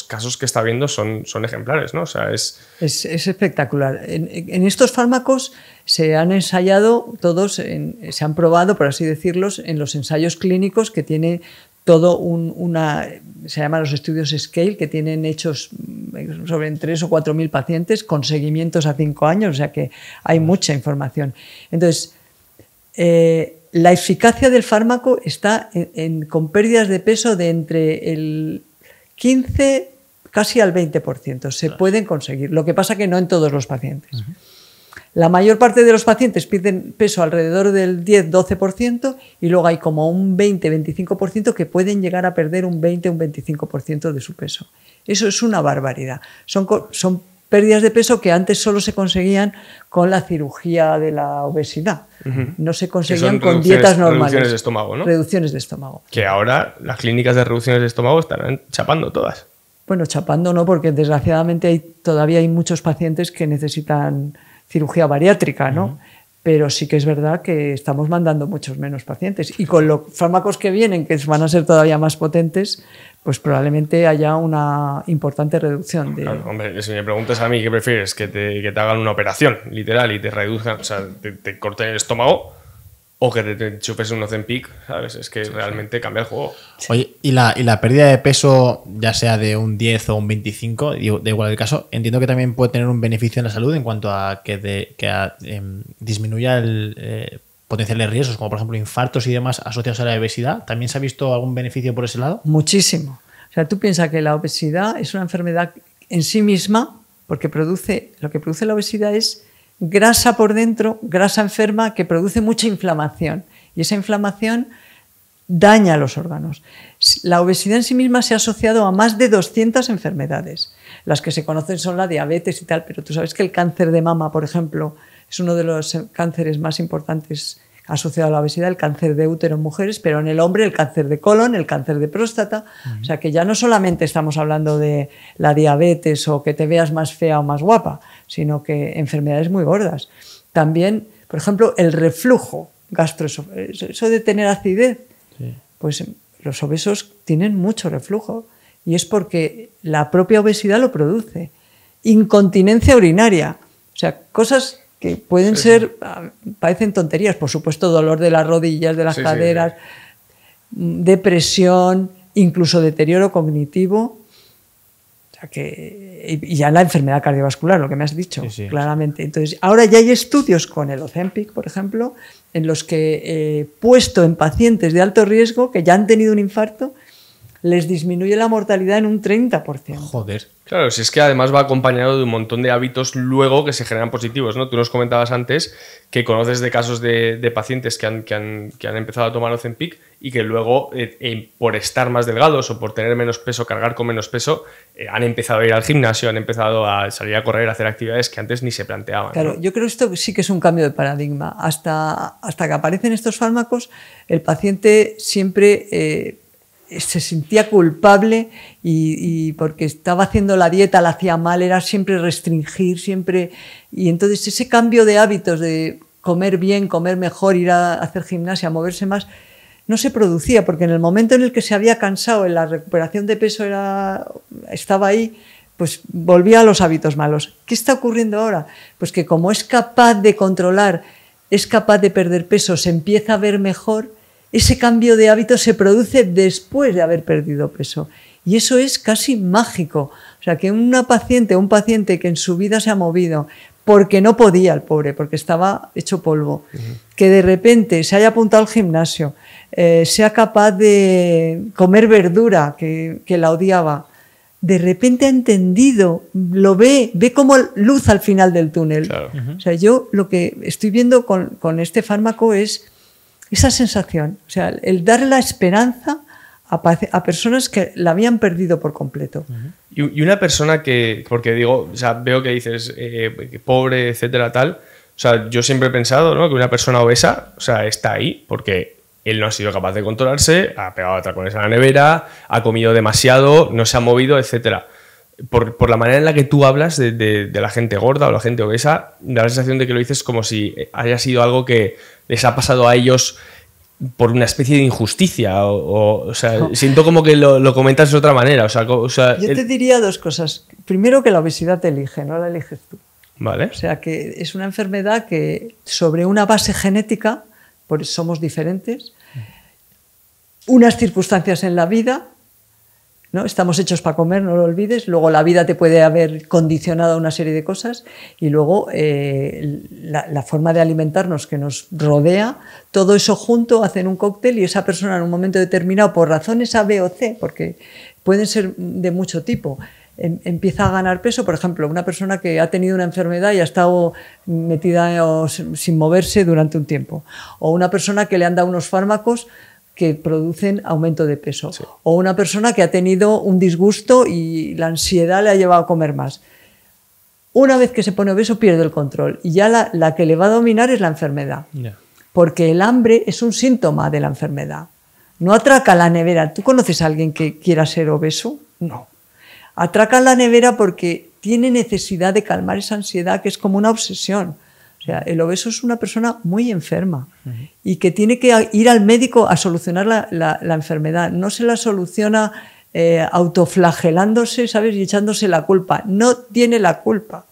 casos que está viendo son, son ejemplares, ¿no? O sea, es... Es, espectacular. En, estos fármacos se han ensayado todos, se han probado, por así decirlos, en los ensayos clínicos que tiene todo una, se llama los estudios Scale, que tienen hechos mm, sobre 3 o 4 mil pacientes con seguimientos a 5 años, o sea que hay mucha información. Entonces, eh, la eficacia del fármaco está con pérdidas de peso de entre el 15 casi al 20%. Se pueden conseguir, lo que pasa que no en todos los pacientes. La mayor parte de los pacientes pierden peso alrededor del 10-12% y luego hay como un 20-25% que pueden llegar a perder un 20 un 25% de su peso. Eso es una barbaridad. Son, son pérdidas de peso que antes solo se conseguían con la cirugía de la obesidad. No se conseguían con dietas normales. Reducciones de estómago, ¿no? Reducciones de estómago. Que ahora las clínicas de reducciones de estómago estarán chapando todas. Bueno, chapando no, porque desgraciadamente hay, todavía hay muchos pacientes que necesitan cirugía bariátrica, ¿no? Pero sí que es verdad que estamos mandando muchos menos pacientes. Y con los fármacos que vienen, que van a ser todavía más potentes, pues probablemente haya una importante reducción. De... hombre, si me preguntas a mí qué prefieres, que te, que te hagan una operación, literal, y te reduzcan, o sea, te, te corten el estómago, o que te chupes un pick ¿sabes? Es que realmente cambia el juego. Oye, ¿y la, pérdida de peso, ya sea de un 10 o un 25, de igual el caso, entiendo que también puede tener un beneficio en la salud en cuanto a que, ah, em, disminuya el, eh, potencial de riesgos, como por ejemplo infartos y demás asociados a la obesidad. ¿También se ha visto algún beneficio por ese lado? Muchísimo. O sea, tú piensas que la obesidad es una enfermedad en sí misma, porque produce, lo que produce la obesidad es grasa por dentro, grasa enferma que produce mucha inflamación. Y esa inflamación daña los órganos. La obesidad en sí misma se ha asociado a más de 200 enfermedades. Las que se conocen son la diabetes y tal, pero tú sabes que el cáncer de mama, por ejemplo, es uno de los cánceres más importantes asociado a la obesidad el cáncer de útero en mujeres, pero en el hombre el cáncer de colon, el cáncer de próstata. O sea que ya no solamente estamos hablando de la diabetes o que te veas más fea o más guapa, sino que enfermedades muy gordas. También, por ejemplo, el reflujo gastroesofágico, eso de tener acidez, pues los obesos tienen mucho reflujo y es porque la propia obesidad lo produce. Incontinencia urinaria, o sea, cosas que pueden ser, ah, parecen tonterías, por supuesto, dolor de las rodillas, de las caderas, mm, depresión, incluso deterioro cognitivo. y ya la enfermedad cardiovascular, lo que me has dicho, claramente. Entonces, ahora ya hay estudios con el Ozempic, por ejemplo, en los que he eh, puesto en pacientes de alto riesgo que ya han tenido un infarto, les disminuye la mortalidad en un 30%. Joder. Claro, si es que además va acompañado de un montón de hábitos luego que se generan positivos, ¿no? Tú nos comentabas antes que conoces de casos de, pacientes que han, que, han, empezado a tomar Ozempic y que luego, eh, eh, por estar más delgados o por tener menos peso, cargar con menos peso, eh, han empezado a ir al gimnasio, han empezado a salir a correr, a hacer actividades que antes ni se planteaban. Claro, yo creo que esto sí que es un cambio de paradigma. Hasta, hasta que aparecen estos fármacos, el paciente siempre se sentía culpable y, porque estaba haciendo la dieta, la hacía mal, era siempre restringir, siempre... Y entonces ese cambio de hábitos de comer bien, comer mejor, ir a hacer gimnasia, moverse más, no se producía porque en el momento en el que se había cansado, en la recuperación de peso era, estaba ahí, pues volvía a los hábitos malos. ¿Qué está ocurriendo ahora? Pues que como es capaz de controlar, es capaz de perder peso, se empieza a ver mejor, ese cambio de hábito se produce después de haber perdido peso. Y eso es casi mágico. O sea, que una paciente, un paciente que en su vida se ha movido porque no podía el pobre, porque estaba hecho polvo, que de repente se haya apuntado al gimnasio, eh, sea capaz de comer verdura que, la odiaba, de repente ha entendido, lo ve, ve como luz al final del túnel. O sea, yo lo que estoy viendo con, este fármaco es esa sensación, o sea, el dar la esperanza a, personas que la habían perdido por completo. Y, una persona que, porque digo, o sea, veo que dices eh, pobre, etcétera, tal. O sea, yo siempre he pensado ¿no? que una persona obesa, o sea, está ahí porque él no ha sido capaz de controlarse, ha pegado atracones a la nevera, ha comido demasiado, no se ha movido, etcétera por, la manera en la que tú hablas de, la gente gorda o la gente obesa, da la sensación de que lo dices como si eh, haya sido algo que les ha pasado a ellos por una especie de injusticia. O, sea, siento como que lo, comentas de otra manera. O sea, Yo te diría dos cosas. Primero, que la obesidad te elige, no la eliges tú. Vale. O sea, que es una enfermedad que sobre una base genética, somos diferentes, unas circunstancias en la vida ¿no? Estamos hechos para comer, no lo olvides. Luego la vida te puede haber condicionado a una serie de cosas y luego eh, la, forma de alimentarnos que nos rodea, todo eso junto hacen un cóctel y esa persona en un momento determinado, por razones A, B o C, porque pueden ser de mucho tipo, em, empieza a ganar peso. Por ejemplo, una persona que ha tenido una enfermedad y ha estado metida o sin moverse durante un tiempo. O una persona que le han dado unos fármacos que producen aumento de peso. O una persona que ha tenido un disgusto y la ansiedad le ha llevado a comer más. Una vez que se pone obeso pierde el control y ya la, que le va a dominar es la enfermedad. Porque el hambre es un síntoma de la enfermedad. No atraca la nevera. ¿Tú conoces a alguien que quiera ser obeso? No. Atraca la nevera porque tiene necesidad de calmar esa ansiedad que es como una obsesión. O sea, el obeso es una persona muy enferma y que tiene que ir al médico a solucionar la, enfermedad. No se la soluciona eh, autoflagelándose, ¿sabes? Y echándose la culpa. No tiene la culpa.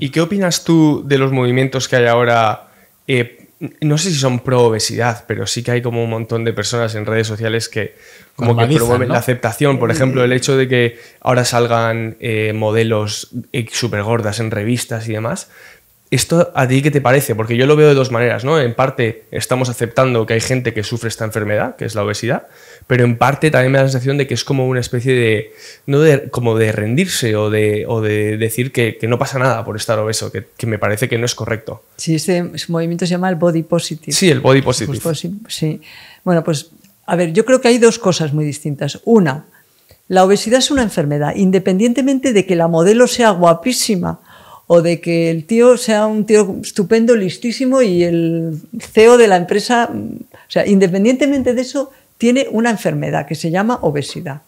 ¿Y qué opinas tú de los movimientos que hay ahora? Eh, no sé si son pro obesidad, pero sí que hay como un montón de personas en redes sociales que como promueven la aceptación. Por ejemplo, el hecho de que ahora salgan eh, modelos súper gordas en revistas y demás. ¿Esto a ti qué te parece? Porque yo lo veo de dos maneras, ¿no? En parte estamos aceptando que hay gente que sufre esta enfermedad, que es la obesidad, pero en parte también me da la sensación de que es como una especie de, no de, como de rendirse o de, o de decir que, no pasa nada por estar obeso, que, me parece que no es correcto. Sí, ese movimiento se llama el body positive. Sí, el body pues, positive. Pues, sí. Bueno, pues a ver, yo creo que hay dos cosas muy distintas. Una, la obesidad es una enfermedad, independientemente de que la modelo sea guapísima o de que el tío sea un tío estupendo, listísimo y el CEO de la empresa, o sea, independientemente de eso, tiene una enfermedad que se llama obesidad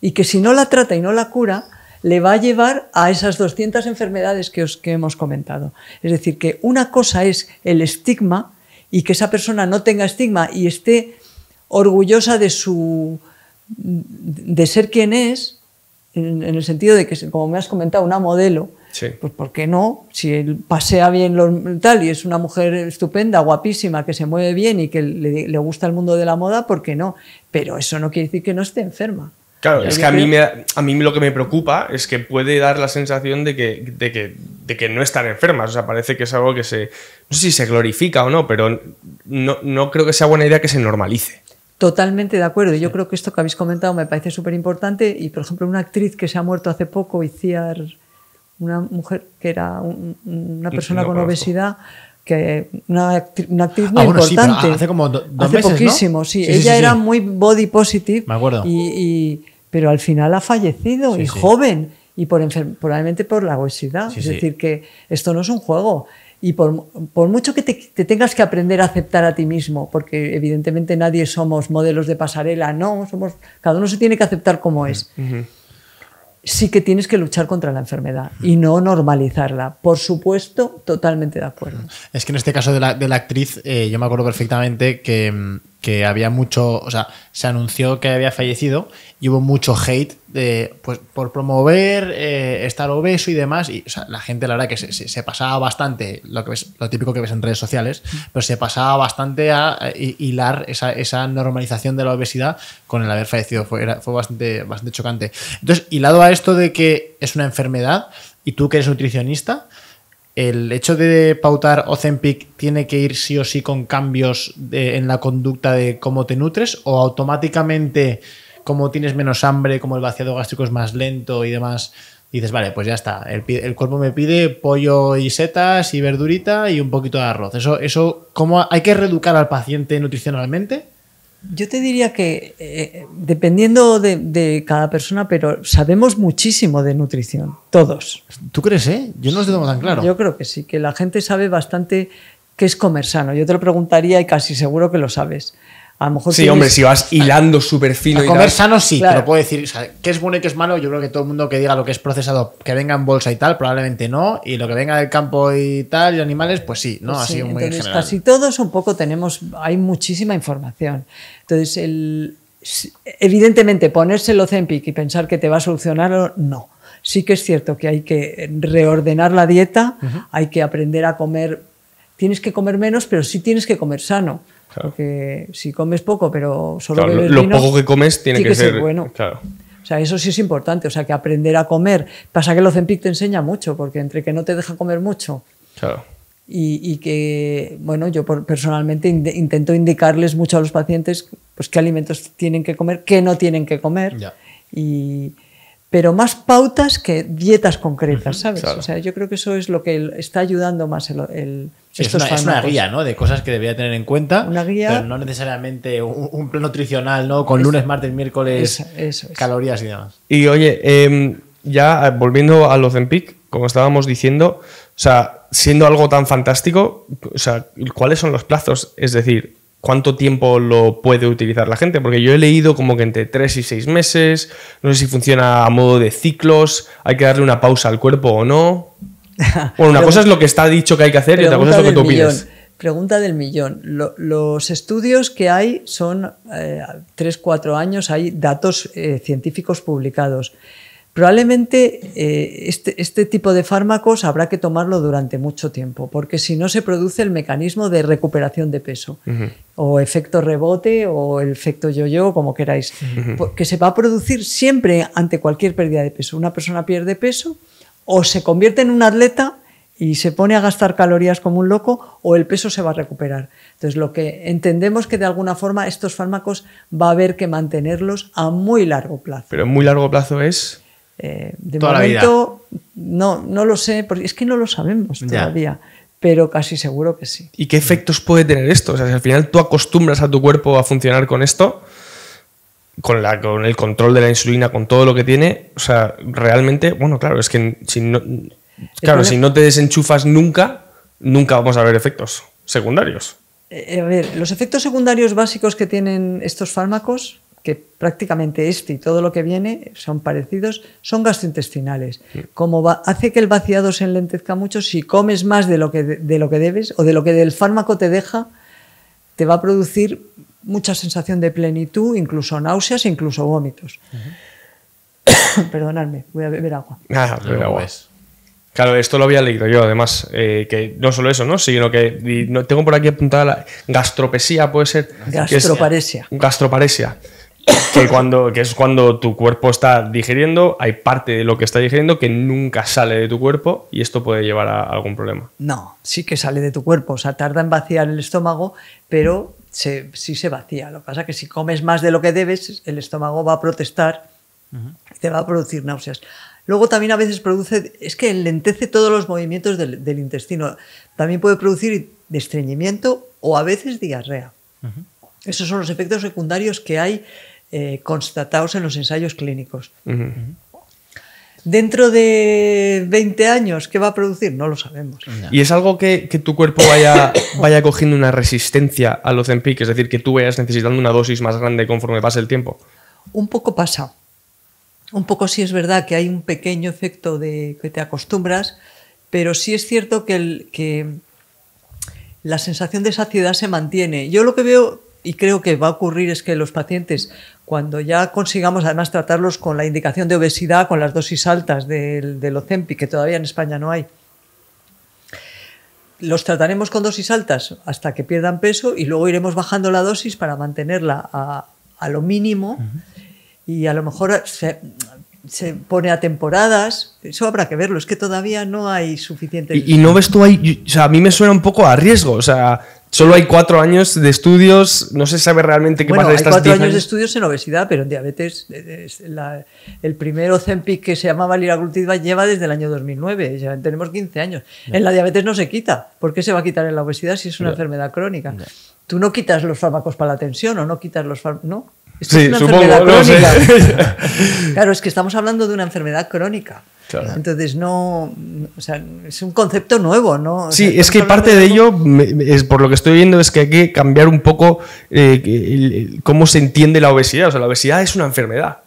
y que si no la trata y no la cura, le va a llevar a esas 200 enfermedades que, os, que hemos comentado. Es decir, que una cosa es el estigma y que esa persona no tenga estigma y esté orgullosa de su de ser quien es, en, en el sentido de que, como me has comentado, una modelo, pues ¿por qué no? Si pasea bien tal y es una mujer estupenda, guapísima, que se mueve bien y que le, gusta el mundo de la moda, ¿por qué no? Pero eso no quiere decir que no esté enferma. Claro, es que a mí, a mí lo que me preocupa es que puede dar la sensación de que, de que, no están enfermas. O sea, parece que es algo que se... No sé si se glorifica o no, pero no, creo que sea buena idea que se normalice. Totalmente de acuerdo. Yo creo que esto que habéis comentado me parece súper importante. Y, por ejemplo, una actriz que se ha muerto hace poco, Iciar una mujer que era una persona con obesidad que una, actriz, ah, muy importante. hace como dos hace poquísimo, sí. Ella era muy body positive. Me acuerdo. Y, pero al final ha fallecido y joven y por probablemente por la obesidad. es decir, que esto no es un juego. Y por, por mucho que te, tengas que aprender a aceptar a ti mismo, porque evidentemente nadie somos modelos de pasarela, no, somos, cada uno se tiene que aceptar como es. Mm, sí que tienes que luchar contra la enfermedad y no normalizarla. Por supuesto, totalmente de acuerdo. Es que en este caso de la, actriz, eh, yo me acuerdo perfectamente que mm, que había mucho, o sea, se anunció que había fallecido y hubo mucho hate de, pues, por promover eh, estar obeso y demás. Y o sea, la gente, la verdad, que se, pasaba bastante, lo, que lo típico que ves en redes sociales, pero se pasaba bastante a, hilar esa, normalización de la obesidad con el haber fallecido. Fue, fue bastante, bastante chocante. Entonces, hilado a esto de que es una enfermedad y tú que eres nutricionista, el hecho de pautar Ozempic tiene que ir sí o sí con cambios en la conducta de cómo te nutres o automáticamente como tienes menos hambre, como el vaciado gástrico es más lento y demás, dices, vale, pues ya está, el, cuerpo me pide pollo y setas y verdurita y un poquito de arroz. Eso, eso ¿cómo hay que reeducar al paciente nutricionalmente? Yo te diría que eh, dependiendo de, de, cada persona, pero sabemos muchísimo de nutrición, todos. ¿Tú crees, eh? Yo no lo tengo tan claro. Yo creo que sí, que la gente sabe bastante qué es comer sano. Yo te lo preguntaría y casi seguro que lo sabes. A sí, hombre, si vas hilando súper fino. comer sano sí, pero puedo decir, o sea, ¿qué es bueno y qué es malo? Yo creo que todo el mundo que diga lo que es procesado, que venga en bolsa y tal, probablemente no. Y lo que venga del campo y tal, y animales, pues sí, ¿no? Pues Así sí, muy Casi todos un poco tenemos, hay muchísima información. Entonces, evidentemente, ponérselo el y pensar que te va a solucionar, no. Sí que es cierto que hay que reordenar la dieta, hay que aprender a comer. Tienes que comer menos, pero sí tienes que comer sano. Porque si comes poco, pero solo lo, poco que comes tiene que, ser, bueno. O sea, eso sí es importante, o sea, que aprender a comer. Pasa que el Ozempic te enseña mucho, porque entre que no te deja comer mucho y, que, bueno, yo personalmente intento indicarles mucho a los pacientes pues, qué alimentos tienen que comer, qué no tienen que comer. Y, pero más pautas que dietas concretas, ¿sabes? O sea, yo creo que eso es lo que está ayudando más el, el es, una, guía, ¿no? De cosas que debía tener en cuenta. Una guía. Pero no necesariamente un, plan nutricional, ¿no? Con lunes, martes, miércoles, calorías y demás. Y oye, em, ya eh, volviendo a los Zempic, como estábamos diciendo, o sea, siendo algo tan fantástico, o sea, ¿cuáles son los plazos? Es decir, cuánto tiempo lo puede utilizar la gente, porque yo he leído como que entre tres y seis meses, no sé si funciona a modo de ciclos, hay que darle una pausa al cuerpo o no. Bueno, una cosa es lo que está dicho que hay que hacer y otra cosa es lo que tú opinas. Pregunta del millón. los estudios que hay son eh, tres, cuatro años, hay datos eh, científicos publicados. Probablemente eh, este, este, tipo de fármacos habrá que tomarlo durante mucho tiempo, porque si no se produce el mecanismo de recuperación de peso, o efecto rebote, o el efecto yo-yo, como queráis, que se va a producir siempre ante cualquier pérdida de peso. Una persona pierde peso o se convierte en un atleta y se pone a gastar calorías como un loco o el peso se va a recuperar. Entonces, lo que entendemos que de alguna forma estos fármacos va a haber que mantenerlos a muy largo plazo. Pero muy largo plazo es... Eh, de momento, no, no lo sé, porque es que no lo sabemos todavía. Pero casi seguro que sí. ¿Y qué efectos puede tener esto? O sea, si al final tú acostumbras a tu cuerpo a funcionar con esto, con, la, con el control de la insulina, con todo lo que tiene, o sea, realmente, bueno, claro, es que si no, claro, si no te desenchufas nunca, nunca vamos a ver efectos secundarios. Eh, eh, a ver, los efectos secundarios básicos que tienen estos fármacos que prácticamente este y todo lo que viene son parecidos, son gastrointestinales. Como hace que el vaciado se enlentezca mucho, si comes más de lo, que, de, lo que debes o de lo que el fármaco te deja, te va a producir mucha sensación de plenitud, incluso náuseas, incluso vómitos. Perdonadme, voy a beber agua. Ah, claro, esto lo había leído yo, además, eh, que no solo eso, ¿no? Sino que no, tengo por aquí apuntada la gastropesía, puede ser. Gastroparesia. gastroparesia que, cuando, que es cuando tu cuerpo está digiriendo, hay parte de lo que está digiriendo que nunca sale de tu cuerpo y esto puede llevar a algún problema. No, sí que sale de tu cuerpo, o sea, tarda en vaciar el estómago, pero sí se vacía. Lo que pasa es que si comes más de lo que debes, el estómago va a protestar te va a producir náuseas. Luego también a veces produce, es que lentece todos los movimientos del, intestino. También puede producir estreñimiento o a veces diarrea. Esos son los efectos secundarios que hay eh, constatados en los ensayos clínicos. Dentro de 20 años, ¿qué va a producir? No lo sabemos. ¿Y es algo que, tu cuerpo vaya, vaya, cogiendo una resistencia a los Zempic, Es decir, que tú vayas necesitando una dosis más grande conforme pase el tiempo. Un poco pasa. Un poco sí es verdad que hay un pequeño efecto de que te acostumbras, pero sí es cierto que la sensación de saciedad se mantiene. Yo lo que veo y creo que va a ocurrir es que los pacientes cuando ya consigamos además tratarlos con la indicación de obesidad, con las dosis altas del, del que todavía en España no hay. Los trataremos con dosis altas hasta que pierdan peso y luego iremos bajando la dosis para mantenerla a, lo mínimo y a lo mejor se, pone a temporadas. Eso habrá que verlo, es que todavía no hay suficiente. Y, y no ves tú ahí, o sea, a mí me suena un poco a riesgo, o sea, Solo hay cuatro años de estudios, no se sabe realmente qué pasa de estas Hay cuatro años, de estudios en obesidad, pero en diabetes, eh, el primer OCEMPIC que se llamaba liraglutida lleva desde el año 2009, ya tenemos 15 años. En la diabetes no se quita. ¿Por qué se va a quitar en la obesidad si es una enfermedad crónica? Tú no quitas los fármacos para la tensión o no quitas los fármacos. No, sí, es una supongo, enfermedad crónica. claro, es que estamos hablando de una enfermedad crónica. Entonces, no. O sea, es un concepto nuevo, ¿no? sí, es que parte de, ello, es, por lo que estoy viendo, es que hay que cambiar un poco eh, cómo se entiende la obesidad. O sea, la obesidad es una enfermedad.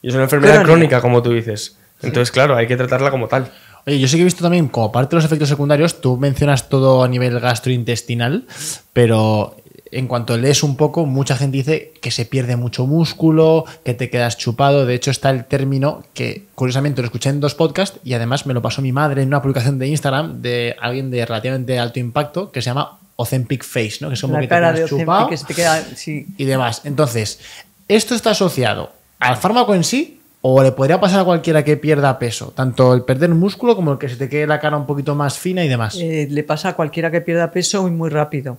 Y es una enfermedad crónica, como tú dices. Entonces, claro, hay que tratarla como tal. Oye, yo sí que he visto también, como parte de los efectos secundarios, tú mencionas todo a nivel gastrointestinal, pero en cuanto lees un poco, mucha gente dice que se pierde mucho músculo, que te quedas chupado. De hecho, está el término que, curiosamente, lo escuché en dos podcasts y además me lo pasó mi madre en una publicación de Instagram de alguien de relativamente alto impacto que se llama Ozempic Face, ¿no? Que es como que quedas chupado y demás. Entonces, ¿esto está asociado al fármaco en sí o le podría pasar a cualquiera que pierda peso, tanto el perder músculo como el que se te quede la cara un poquito más fina y demás. Eh, le pasa a cualquiera que pierda peso muy, muy rápido.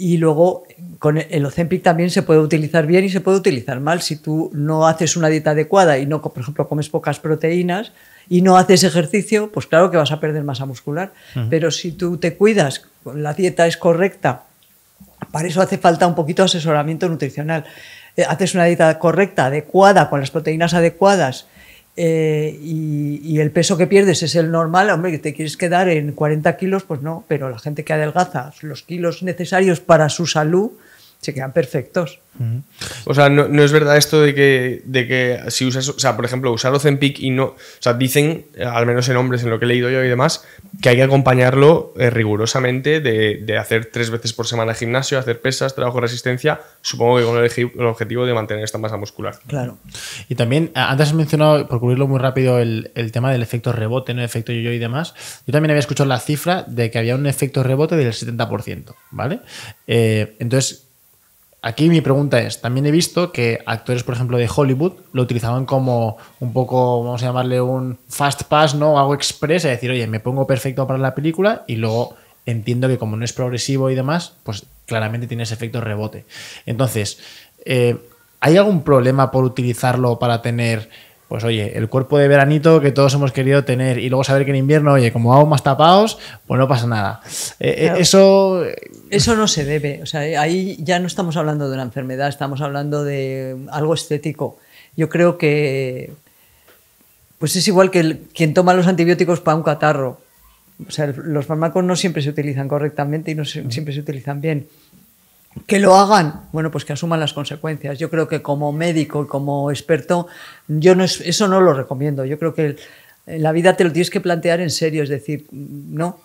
Y luego con el Ozempic también se puede utilizar bien y se puede utilizar mal. Si tú no haces una dieta adecuada y no, por ejemplo, comes pocas proteínas y no haces ejercicio, pues claro que vas a perder masa muscular. Pero si tú te cuidas, la dieta es correcta, para eso hace falta un poquito de asesoramiento nutricional. Eh, haces una dieta correcta, adecuada, con las proteínas adecuadas eh, y, y, el peso que pierdes es el normal, hombre, que te quieres quedar en 40 kilos, pues no, pero la gente que adelgaza los kilos necesarios para su salud, se quedan perfectos. O sea, no, es verdad esto de que, de que si usas, o sea, por ejemplo, usar Ozempic y no, o sea, dicen, al menos en hombres, en lo que he leído yo y demás, que hay que acompañarlo eh, rigurosamente de, hacer tres veces por semana gimnasio, hacer pesas, trabajo de resistencia, supongo que con el, objetivo de mantener esta masa muscular. Claro. Y también, antes has mencionado, por cubrirlo muy rápido, el, tema del efecto rebote, ¿no? el efecto yo-yo y demás. Yo también había escuchado la cifra de que había un efecto rebote del 70%, ¿vale? Eh, entonces, Aquí mi pregunta es, también he visto que actores, por ejemplo, de Hollywood lo utilizaban como un poco, vamos a llamarle un fast pass, ¿no? Algo express, es decir, oye, me pongo perfecto para la película y luego entiendo que como no es progresivo y demás, pues claramente tiene ese efecto rebote. Entonces, eh, ¿hay algún problema por utilizarlo para tener pues oye, el cuerpo de veranito que todos hemos querido tener y luego saber que en invierno, oye, como vamos más tapados, pues no pasa nada. Eh, eh, eso... no se debe, o sea, ahí ya no estamos hablando de una enfermedad, estamos hablando de algo estético. Yo creo que pues es igual que quien toma los antibióticos para un catarro. O sea, los fármacos no siempre se utilizan correctamente y no siempre se utilizan bien que lo hagan, bueno, pues que asuman las consecuencias. Yo creo que como médico y como experto, yo no eso no lo recomiendo. Yo creo que en la vida te lo tienes que plantear en serio, es decir, no.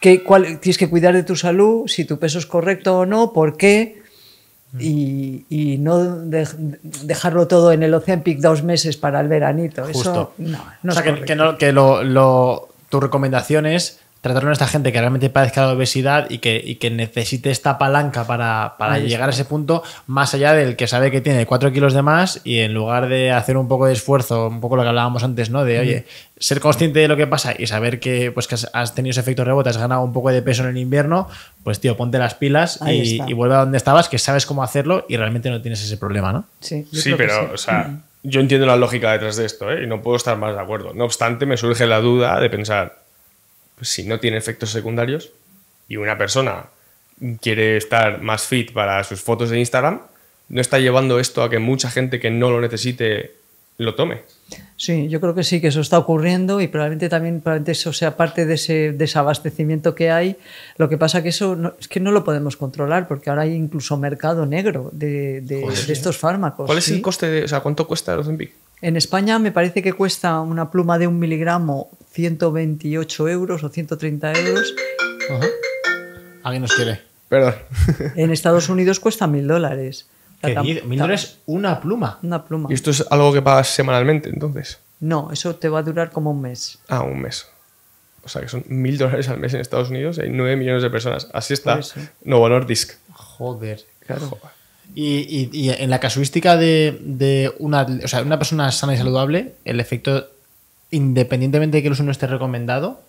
¿Qué, cuál, tienes que cuidar de tu salud, si tu peso es correcto o no, por qué, y, y no dejarlo todo en el Ozempic dos meses para el veranito. Justo. o sea, que, que, lo, lo, tu recomendación es tratar esta gente que realmente padezca la obesidad y que, que necesite esta palanca para, llegar a ese punto, más allá del que sabe que tiene 4 kilos de más y en lugar de hacer un poco de esfuerzo, un poco lo que hablábamos antes, ¿no? De, oye, ser consciente de lo que pasa y saber que, pues, has tenido ese efecto rebote, has ganado un poco de peso en el invierno, pues tío, ponte las pilas y, vuelve a donde estabas, que sabes cómo hacerlo y realmente no tienes ese problema, ¿no? Sí, pero, yo entiendo la lógica detrás de esto ¿eh? y no puedo estar más de acuerdo. No obstante, me surge la duda de pensar, pues, si no tiene efectos secundarios y una persona quiere estar más fit para sus fotos de Instagram, no está llevando esto a que mucha gente que no lo necesite lo tome. Sí, yo creo que sí, que eso está ocurriendo y probablemente también probablemente eso sea parte de ese desabastecimiento que hay. Lo que pasa que eso no, es que no lo podemos controlar porque ahora hay incluso mercado negro de, estos fármacos. ¿Cuál es el coste? o sea, ¿cuánto cuesta el en España me parece que cuesta una pluma de un miligramo 128 euros o 130 euros. ¿Alguien nos quiere? Perdón. en Estados Unidos cuesta mil dólares. Mil dólares una pluma. Una pluma. ¿Y esto es algo que pagas semanalmente entonces? No, eso te va a durar como un mes. Ah, un mes. O sea que son mil dólares al mes en Estados Unidos y hay nueve millones de personas. Así está Novo Nordisk. Joder. Claro. Y, en la casuística de, una, o sea, una persona sana y saludable, el efecto, independientemente de que el uso no esté recomendado,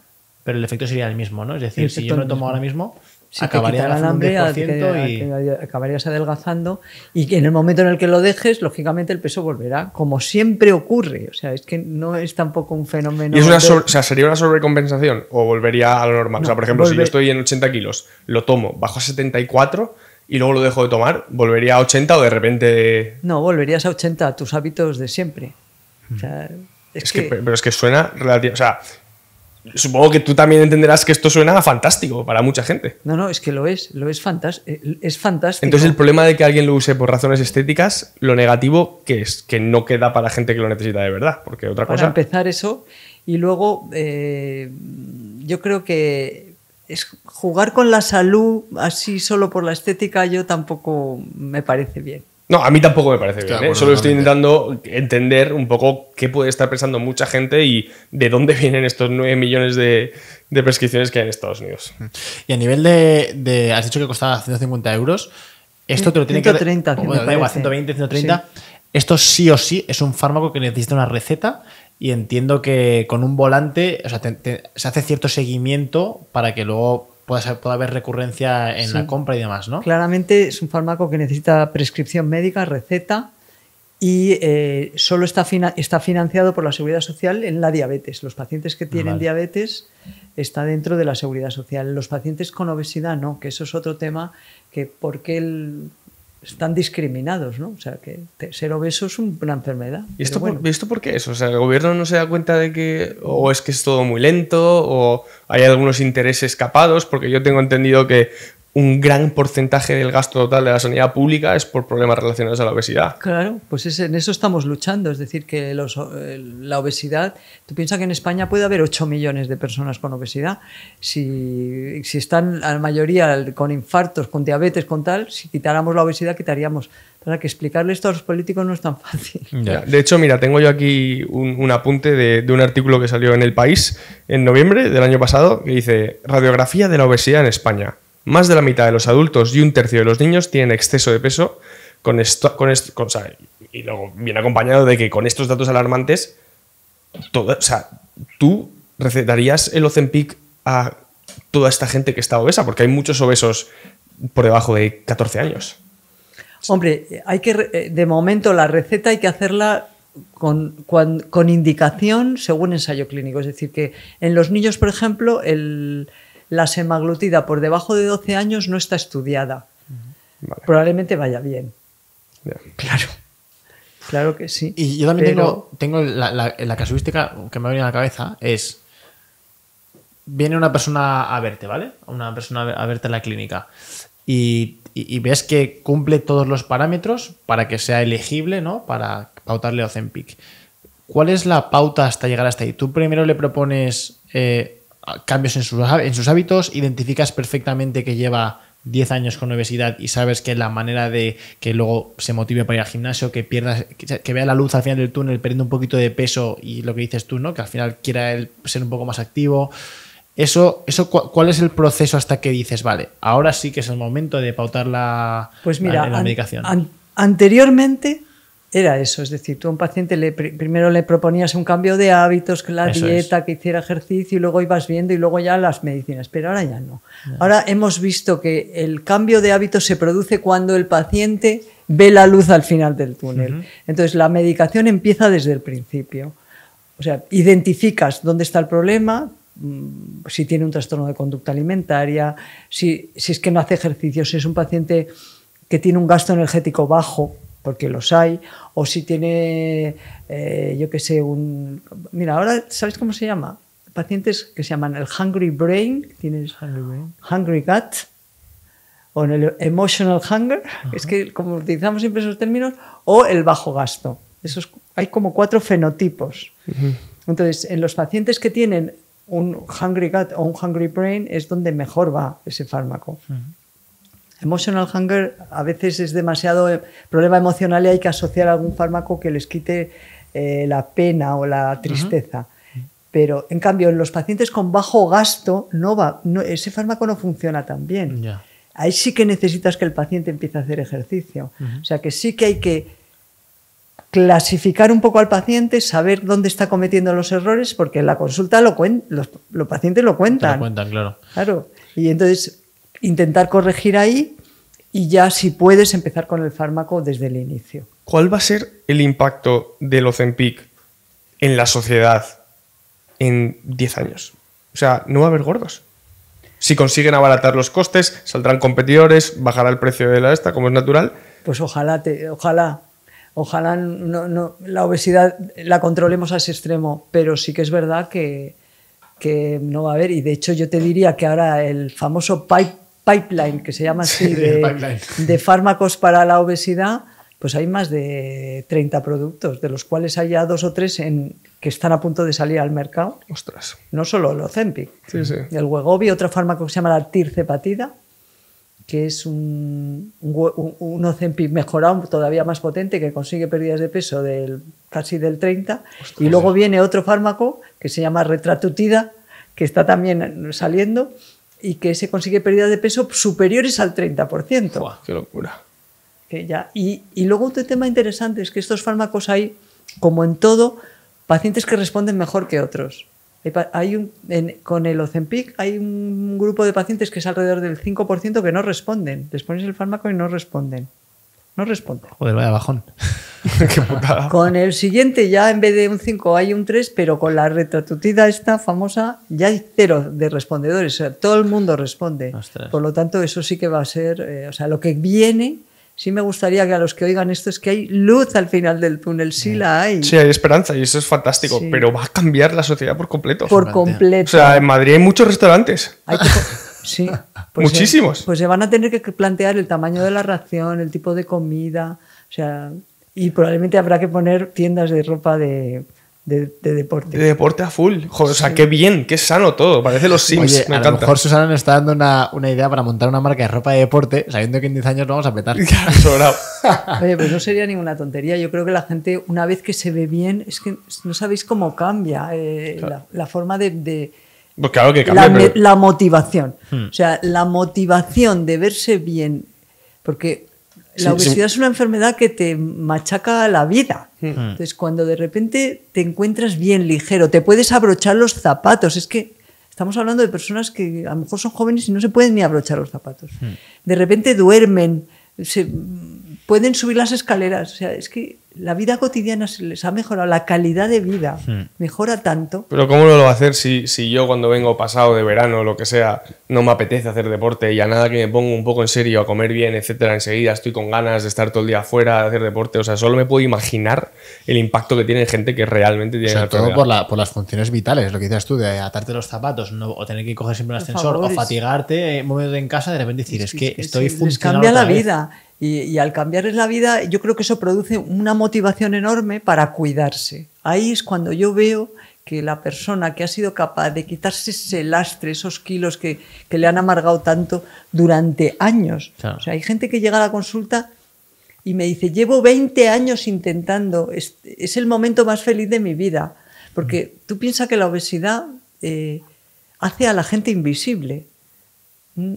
pero el efecto sería el mismo, ¿no? Es decir, si yo lo tomo ahora mismo, acabaría hambre, acabarías adelgazando y en el momento en el que lo dejes, lógicamente el peso volverá, como siempre ocurre. O sea, es que no es tampoco un fenómeno. sería una sobrecompensación o volvería a lo normal? o sea, por ejemplo, si yo estoy en 80 kilos, lo tomo, bajo a 74 y luego lo dejo de tomar, ¿volvería a 80 o de repente.? No, volverías a 80, a tus hábitos de siempre. Mm. es, que, pero es que suena relativamente... O sea, supongo que tú también entenderás que esto suena fantástico para mucha gente. No, no, es que lo es, lo es, es fantástico. Entonces el problema de que alguien lo use por razones estéticas, lo negativo que es que no queda para gente que lo necesita de verdad, porque otra cosa... empezar eso, y luego eh, yo creo que es jugar con la salud así solo por la estética yo tampoco me parece bien. No, a mí tampoco me parece bien. ¿eh? Solo estoy intentando entender un poco qué puede estar pensando mucha gente y de dónde vienen estos 9 millones de, prescripciones que hay en Estados Unidos. Y a nivel de, has dicho que costaba 150 euros, esto te lo tiene 130, que... 130, 120, 130. Esto sí o sí es un fármaco que necesita una receta y entiendo que con un volante se hace cierto seguimiento para que luego pueda, haber recurrencia en la compra y demás, ¿no? Claramente es un fármaco que necesita prescripción médica, receta y eh, solo está, está financiado por la Seguridad Social en la diabetes. Los pacientes que tienen diabetes está dentro de la Seguridad Social. Los pacientes con obesidad no, que eso es otro tema que por qué están discriminados, ¿no? O sea, que ser obeso es una enfermedad. ¿Y esto, por, esto por qué es? O sea, ¿el gobierno no se da cuenta de que o es que es todo muy lento o hay algunos intereses escapados? Porque yo tengo entendido que un gran porcentaje del gasto total de la sanidad pública es por problemas relacionados a la obesidad. Claro, pues en eso estamos luchando. Es decir, que eh, la obesidad, tú piensas que en España puede haber 8 millones de personas con obesidad. Si, si están la mayoría con infartos, con diabetes, con tal, si quitáramos la obesidad, quitaríamos. Para que explicarle esto a los políticos no es tan fácil. De hecho, mira, tengo yo aquí un, apunte de, de un artículo que salió en El País en noviembre del año pasado que dice Radiografía de la obesidad en España. Más de la mitad de los adultos y un tercio de los niños tienen exceso de peso con con y luego viene acompañado de que con estos datos alarmantes, tú recetarías el Ozempic a toda esta gente que está obesa, porque hay muchos obesos por debajo de 14 años. Hombre, hay que eh, de momento la receta hay que hacerla con indicación según ensayo clínico. Es decir, que en los niños, por ejemplo, el, la semaglutida por debajo de 12 años no está estudiada. Probablemente vaya bien. Claro. Claro que sí. Y yo también tengo, la, casuística que me viene venido a la cabeza es. Viene una persona a verte, ¿vale? Una persona a verte en la clínica. Y, ves que cumple todos los parámetros para que sea elegible, ¿no? Para pautarle Ozempic. ¿Cuál es la pauta hasta llegar hasta ahí? ¿Tú primero le propones eh, cambios en sus, hábitos, identificas perfectamente que lleva 10 años con obesidad y sabes que la manera de que luego se motive para ir al gimnasio, que pierda, que, vea la luz al final del túnel perdiendo un poquito de peso y lo que dices tú, ¿no? Que al final quiera ser un poco más activo. Eso, eso, ¿cuál es el proceso hasta que dices, vale, ahora sí que es el momento de pautar la, pues medicación? anteriormente era eso, es decir, tú a un paciente le, primero le proponías un cambio de hábitos, la dieta, que hiciera ejercicio y luego ibas viendo y luego ya las medicinas, pero ahora ya no. Ahora hemos visto que el cambio de hábitos se produce cuando el paciente ve la luz al final del túnel. Entonces la medicación empieza desde el principio. O sea, identificas dónde está el problema, mm, si tiene un trastorno de conducta alimentaria, si, si es que no hace ejercicio, si es un paciente que tiene un gasto energético bajo, porque los hay, o si tiene, eh, yo qué sé, un... Mira, ahora, ¿sabes cómo se llama? Pacientes que se llaman el hungry brain, tienes hungry, hungry gut, o el emotional hunger, es que como utilizamos siempre esos términos, o el bajo gasto. Esos, hay como cuatro fenotipos. Entonces, en los pacientes que tienen un hungry gut o un hungry brain es donde mejor va ese fármaco. Emotional hunger a veces es demasiado eh, problema emocional y hay que asociar algún fármaco que les quite eh, la pena o la tristeza. Pero en cambio, en los pacientes con bajo gasto, no va, ese fármaco no funciona tan bien. Ahí sí que necesitas que el paciente empiece a hacer ejercicio. O sea que sí que hay que clasificar un poco al paciente, saber dónde está cometiendo los errores, porque en la consulta lo los, los, pacientes lo cuentan. Lo cuentan, claro. Claro. Y entonces intentar corregir ahí y ya si puedes empezar con el fármaco desde el inicio. ¿Cuál va a ser el impacto del Ozempic en la sociedad en 10 años? O sea, no va a haber gordos. Si consiguen abaratar los costes, saldrán competidores, bajará el precio de la esta, como es natural. Pues ojalá, te, ojalá, ojalá no, la obesidad la controlemos a ese extremo, pero sí que es verdad que, que no va a haber. Y de hecho yo te diría que ahora el famoso pipe pipeline, que se llama así, de, fármacos para la obesidad, pues hay más de 30 productos, de los cuales hay ya dos o tres en, que están a punto de salir al mercado. Ostras. No solo el Ozempic, el Wegovy, otro fármaco que se llama la tircepatida, que es un, un, Ozempic mejorado, todavía más potente, que consigue pérdidas de peso del, casi del 30. Y luego viene otro fármaco que se llama retratutida, que está también saliendo, y que se consigue pérdida de peso superiores al 30%. ¡Qué locura! ya, y, luego otro tema interesante es que estos fármacos hay, como en todo, pacientes que responden mejor que otros. Hay, un, con el Ozempic hay un grupo de pacientes que es alrededor del 5% que no responden. Les pones el fármaco y no responden. No responde. Joder, vaya bajón. Qué putada. Con el siguiente ya en vez de un 5 hay un 3, pero con la retratutida esta famosa ya hay cero de respondedores. O sea, todo el mundo responde. Por lo tanto, eso sí que va a ser, eh, o sea, lo que viene sí me gustaría que a los que oigan esto es que hay luz al final del túnel, sí la hay. Sí, hay esperanza y eso es fantástico, pero va a cambiar la sociedad por completo. Por completo. O sea, en Madrid hay muchos restaurantes. Hay sí. Pues, eh, Muchísimos. pues se van a tener que plantear el tamaño de la ración, el tipo de comida, o sea, y probablemente habrá que poner tiendas de ropa de, de, deporte. De deporte a full. o sea, qué bien, qué sano todo. Parece los Sims. a lo mejor Susana nos está dando una, una, idea para montar una marca de ropa de deporte, sabiendo que en 10 años no vamos a petar. Oye, pues no sería ninguna tontería. Yo creo que la gente, una vez que se ve bien, es que no sabéis cómo cambia eh, la, forma de pues la, motivación. Hmm. O sea, la motivación de verse bien. Porque la obesidad es una enfermedad que te machaca la vida. Hmm. Hmm. Entonces, cuando de repente te encuentras bien ligero, te puedes abrochar los zapatos. Es que Estamos hablando de personas que a lo mejor son jóvenes y no se pueden ni abrochar los zapatos. De repente duermen, se, pueden subir las escaleras. O sea, es que la vida cotidiana se les ha mejorado, la calidad de vida hmm. mejora tanto. Pero ¿cómo lo va a hacer si, si yo cuando vengo pasado de verano o lo que sea, no me apetece hacer deporte y a nada que me pongo un poco en serio, a comer bien, etcétera, enseguida estoy con ganas de estar todo el día afuera, de hacer deporte? O sea, solo me puedo imaginar el impacto que tiene gente que realmente tiene... O sea, todo por, las funciones vitales, lo que dices tú, de atarte los zapatos o tener que coger siempre un ascensor o fatigarte, eh, en casa de repente decir, es, que, estoy funcionando... cambia la vida. Y, al cambiarles la vida, yo creo que eso produce una motivación enorme para cuidarse. Ahí es cuando yo veo que la persona que ha sido capaz de quitarse ese lastre, esos kilos que, le han amargado tanto durante años. sea, hay gente que llega a la consulta y me dice, llevo 20 años intentando, es, el momento más feliz de mi vida. Porque mm. tú piensas que la obesidad eh, hace a la gente invisible. Mm,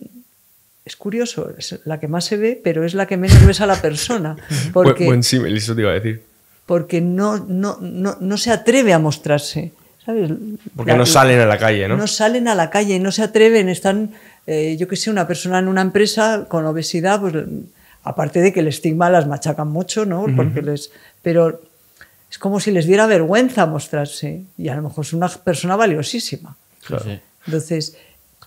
es curioso, es la que más se ve, pero es la que menos ves a la persona. Porque, buen, símil, eso te iba a decir. Porque no, no, no, no se atreve a mostrarse. ¿sabes? Porque no salen a la calle, ¿no? No salen a la calle, y no se atreven, están, eh, yo qué sé, una persona en una empresa con obesidad, pues aparte de que el estigma las machacan mucho, ¿no? Porque les, pero es como si les diera vergüenza mostrarse y a lo mejor es una persona valiosísima. Claro. Entonces,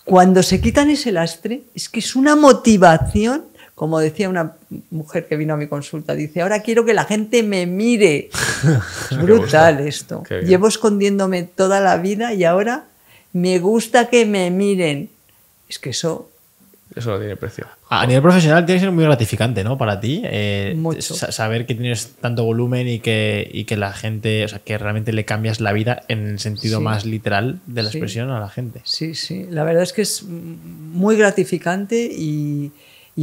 cuando se quitan ese lastre, es que es una motivación como decía una mujer que vino a mi consulta, dice, ahora quiero que la gente me mire. es brutal esto. Llevo escondiéndome toda la vida y ahora me gusta que me miren. Es que eso eso lo tiene precio. A nivel profesional tiene que ser muy gratificante, ¿no? Para ti. Eh, saber que tienes tanto volumen y que, que la gente, o sea, que realmente le cambias la vida en el sentido más literal de la expresión a la gente. Sí, sí. La verdad es que es muy gratificante y,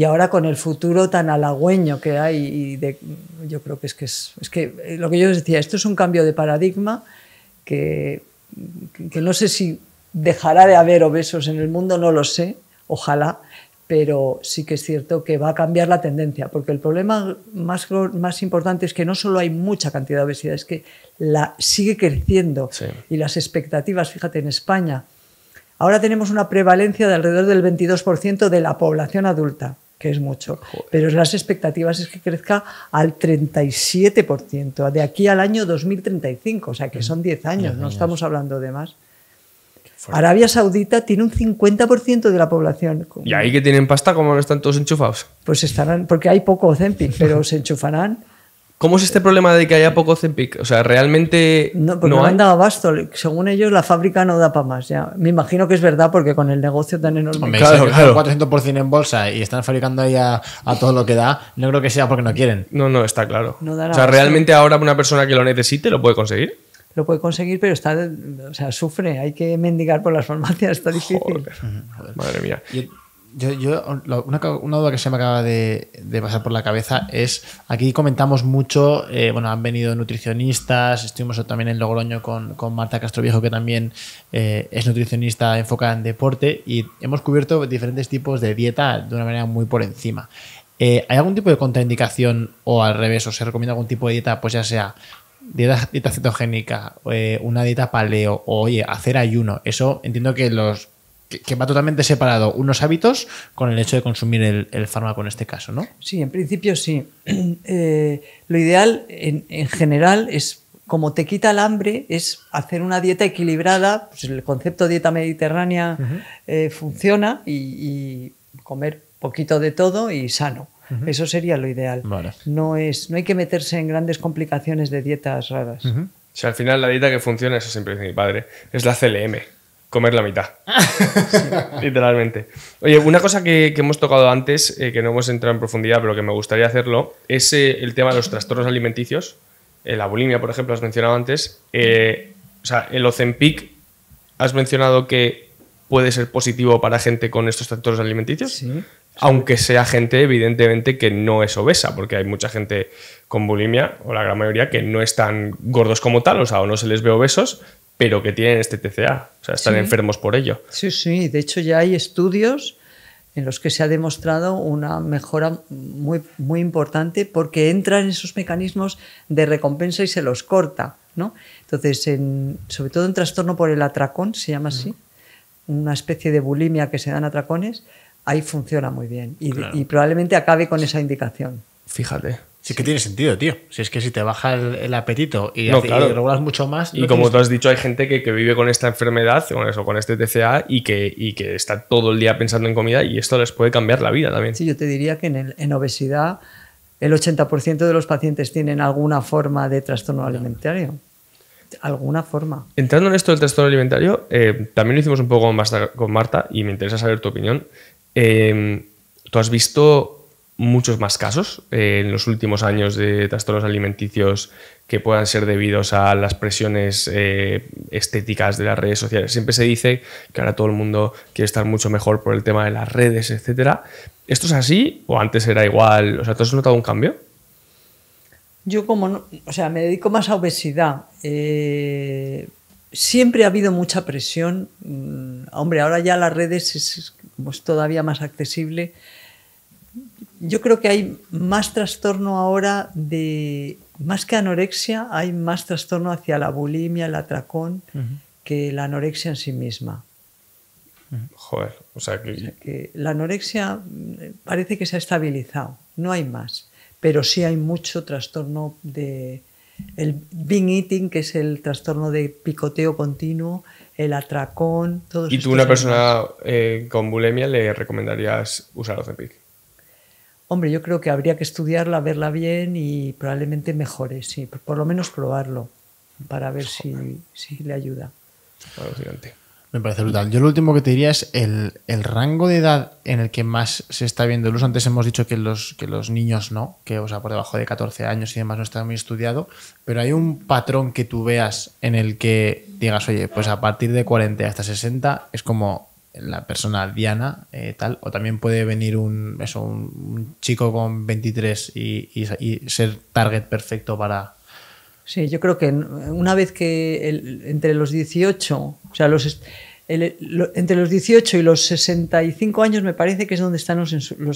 ahora con el futuro tan halagüeño que hay, de, yo creo que es que es, que eh, lo que yo decía, esto es un cambio de paradigma que, que no sé si dejará de haber obesos en el mundo, no lo sé ojalá, pero sí que es cierto que va a cambiar la tendencia, porque el problema más, importante es que no solo hay mucha cantidad de obesidad, es que la sigue creciendo y las expectativas, fíjate, en España, ahora tenemos una prevalencia de alrededor del 22% de la población adulta que es mucho, pero las expectativas es que crezca al 37% de aquí al año 2035, o sea que mm. son 10 años. no estamos hablando de más. Arabia Saudita tiene un 50% de la población. ¿Y ahí que tienen pasta, cómo no están todos enchufados? Pues estarán, porque hay poco Ozempic, pero se enchufarán. ¿Cómo es este problema de que haya poco Zempic? O sea, realmente. No, porque no, han dado abasto. Según ellos, la fábrica no da para más. Ya. Me imagino que es verdad, porque con el negocio tan enorme. Hombre, claro, si claro. 400% en bolsa y están fabricando ahí a, todo lo que da, no creo que sea porque no quieren. No, no, está claro. o sea, realmente ahora una persona que lo necesite lo puede conseguir lo puede conseguir, pero está, o sea, sufre, hay que mendigar por las farmacias, está difícil. Madre mía. una, duda que se me acaba de, pasar por la cabeza es, aquí comentamos mucho, eh, bueno, han venido nutricionistas, estuvimos también en Logroño con, con Marta Castroviejo, que también eh, es nutricionista enfocada en deporte, y hemos cubierto diferentes tipos de dieta de una manera muy por encima. Eh, ¿Hay algún tipo de contraindicación o al revés? ¿O se recomienda algún tipo de dieta, pues ya sea dieta, cetogénica, eh, una dieta paleo, o oye, hacer ayuno, eso entiendo que los que, va totalmente separado unos hábitos con el hecho de consumir el, fármaco en este caso, ¿no? Sí, en principio sí. Eh, lo ideal en, general es como te quita el hambre, es hacer una dieta equilibrada. Pues el concepto dieta mediterránea eh, funciona y, comer poquito de todo y sano. Eso sería lo ideal. No, es, no hay que meterse en grandes complicaciones de dietas raras. Si al final la dieta que funciona, eso siempre dice mi padre, es la CLM. Comer la mitad. Literalmente. Oye, una cosa que, hemos tocado antes, eh, que no hemos entrado en profundidad, pero que me gustaría hacerlo, es eh, el tema de los trastornos alimenticios. Eh, la bulimia, por ejemplo, has mencionado antes. o sea, el Ozempic, has mencionado que puede ser positivo para gente con estos trastornos alimenticios. Sí aunque sea gente evidentemente que no es obesa, porque hay mucha gente con bulimia, o la gran mayoría, que no están gordos como tal, o sea, o no se les ve obesos, pero que tienen este TCA, o sea, están enfermos por ello. Sí, sí, de hecho ya hay estudios en los que se ha demostrado una mejora muy, muy importante porque entran esos mecanismos de recompensa y se los corta. ¿no? Entonces, sobre todo en trastorno por el atracón, se llama así, una especie de bulimia que se dan atracones, ahí funciona muy bien y, probablemente acabe con esa indicación. Fíjate. Sí, que tiene sentido, tío. Si es que si te baja el, apetito y, regulas mucho más. y como tú has dicho, hay gente que, vive con esta enfermedad, con eso, con este TCA, y que, que está todo el día pensando en comida y esto les puede cambiar la vida también. Sí, yo te diría que en, obesidad el 80% de los pacientes tienen alguna forma de trastorno alimentario. Alguna forma. Entrando en esto del trastorno alimentario, eh, también lo hicimos un poco con Marta y me interesa saber tu opinión. Em, tú has visto muchos más casos eh, en los últimos años de trastornos alimenticios que puedan ser debidos a las presiones eh, estéticas de las redes sociales. Siempre se dice que ahora todo el mundo quiere estar mucho mejor por el tema de las redes, etcétera. ¿Esto es así o antes era igual? O sea, ¿tú has notado un cambio? Yo como, o sea, me dedico más a obesidad. Eh, siempre ha habido mucha presión. Mm, hombre, ahora ya las redes es, es pues, todavía más accesible, yo creo que hay más trastorno ahora de, más que anorexia, hay más trastorno hacia la bulimia, el atracón, que la anorexia en sí misma. Joder, que... o sea que... La anorexia mm, parece que se ha estabilizado, no hay más, pero sí hay mucho trastorno de... El binge eating, que es el trastorno de picoteo continuo, el atracón, todo ¿Y tú, una persona eh, con bulimia, le recomendarías usar Ozempic? Hombre, yo creo que habría que estudiarla, verla bien y probablemente mejores, sí, por lo menos probarlo para ver si, si le ayuda. Alucinante. Me parece brutal. Yo lo último que te diría es el, rango de edad en el que más se está viendo el Antes hemos dicho que los, que los niños no, que o sea, por debajo de 14 años y demás no está muy estudiado, pero hay un patrón que tú veas en el que digas, oye, pues a partir de 40 hasta 60 es como la persona diana, eh, tal, o también puede venir un, un, chico con 23 y ser target perfecto para, Sí, yo creo que una vez que entre los 18, o sea, los, los 18 y los 65 años me parece que es donde están los,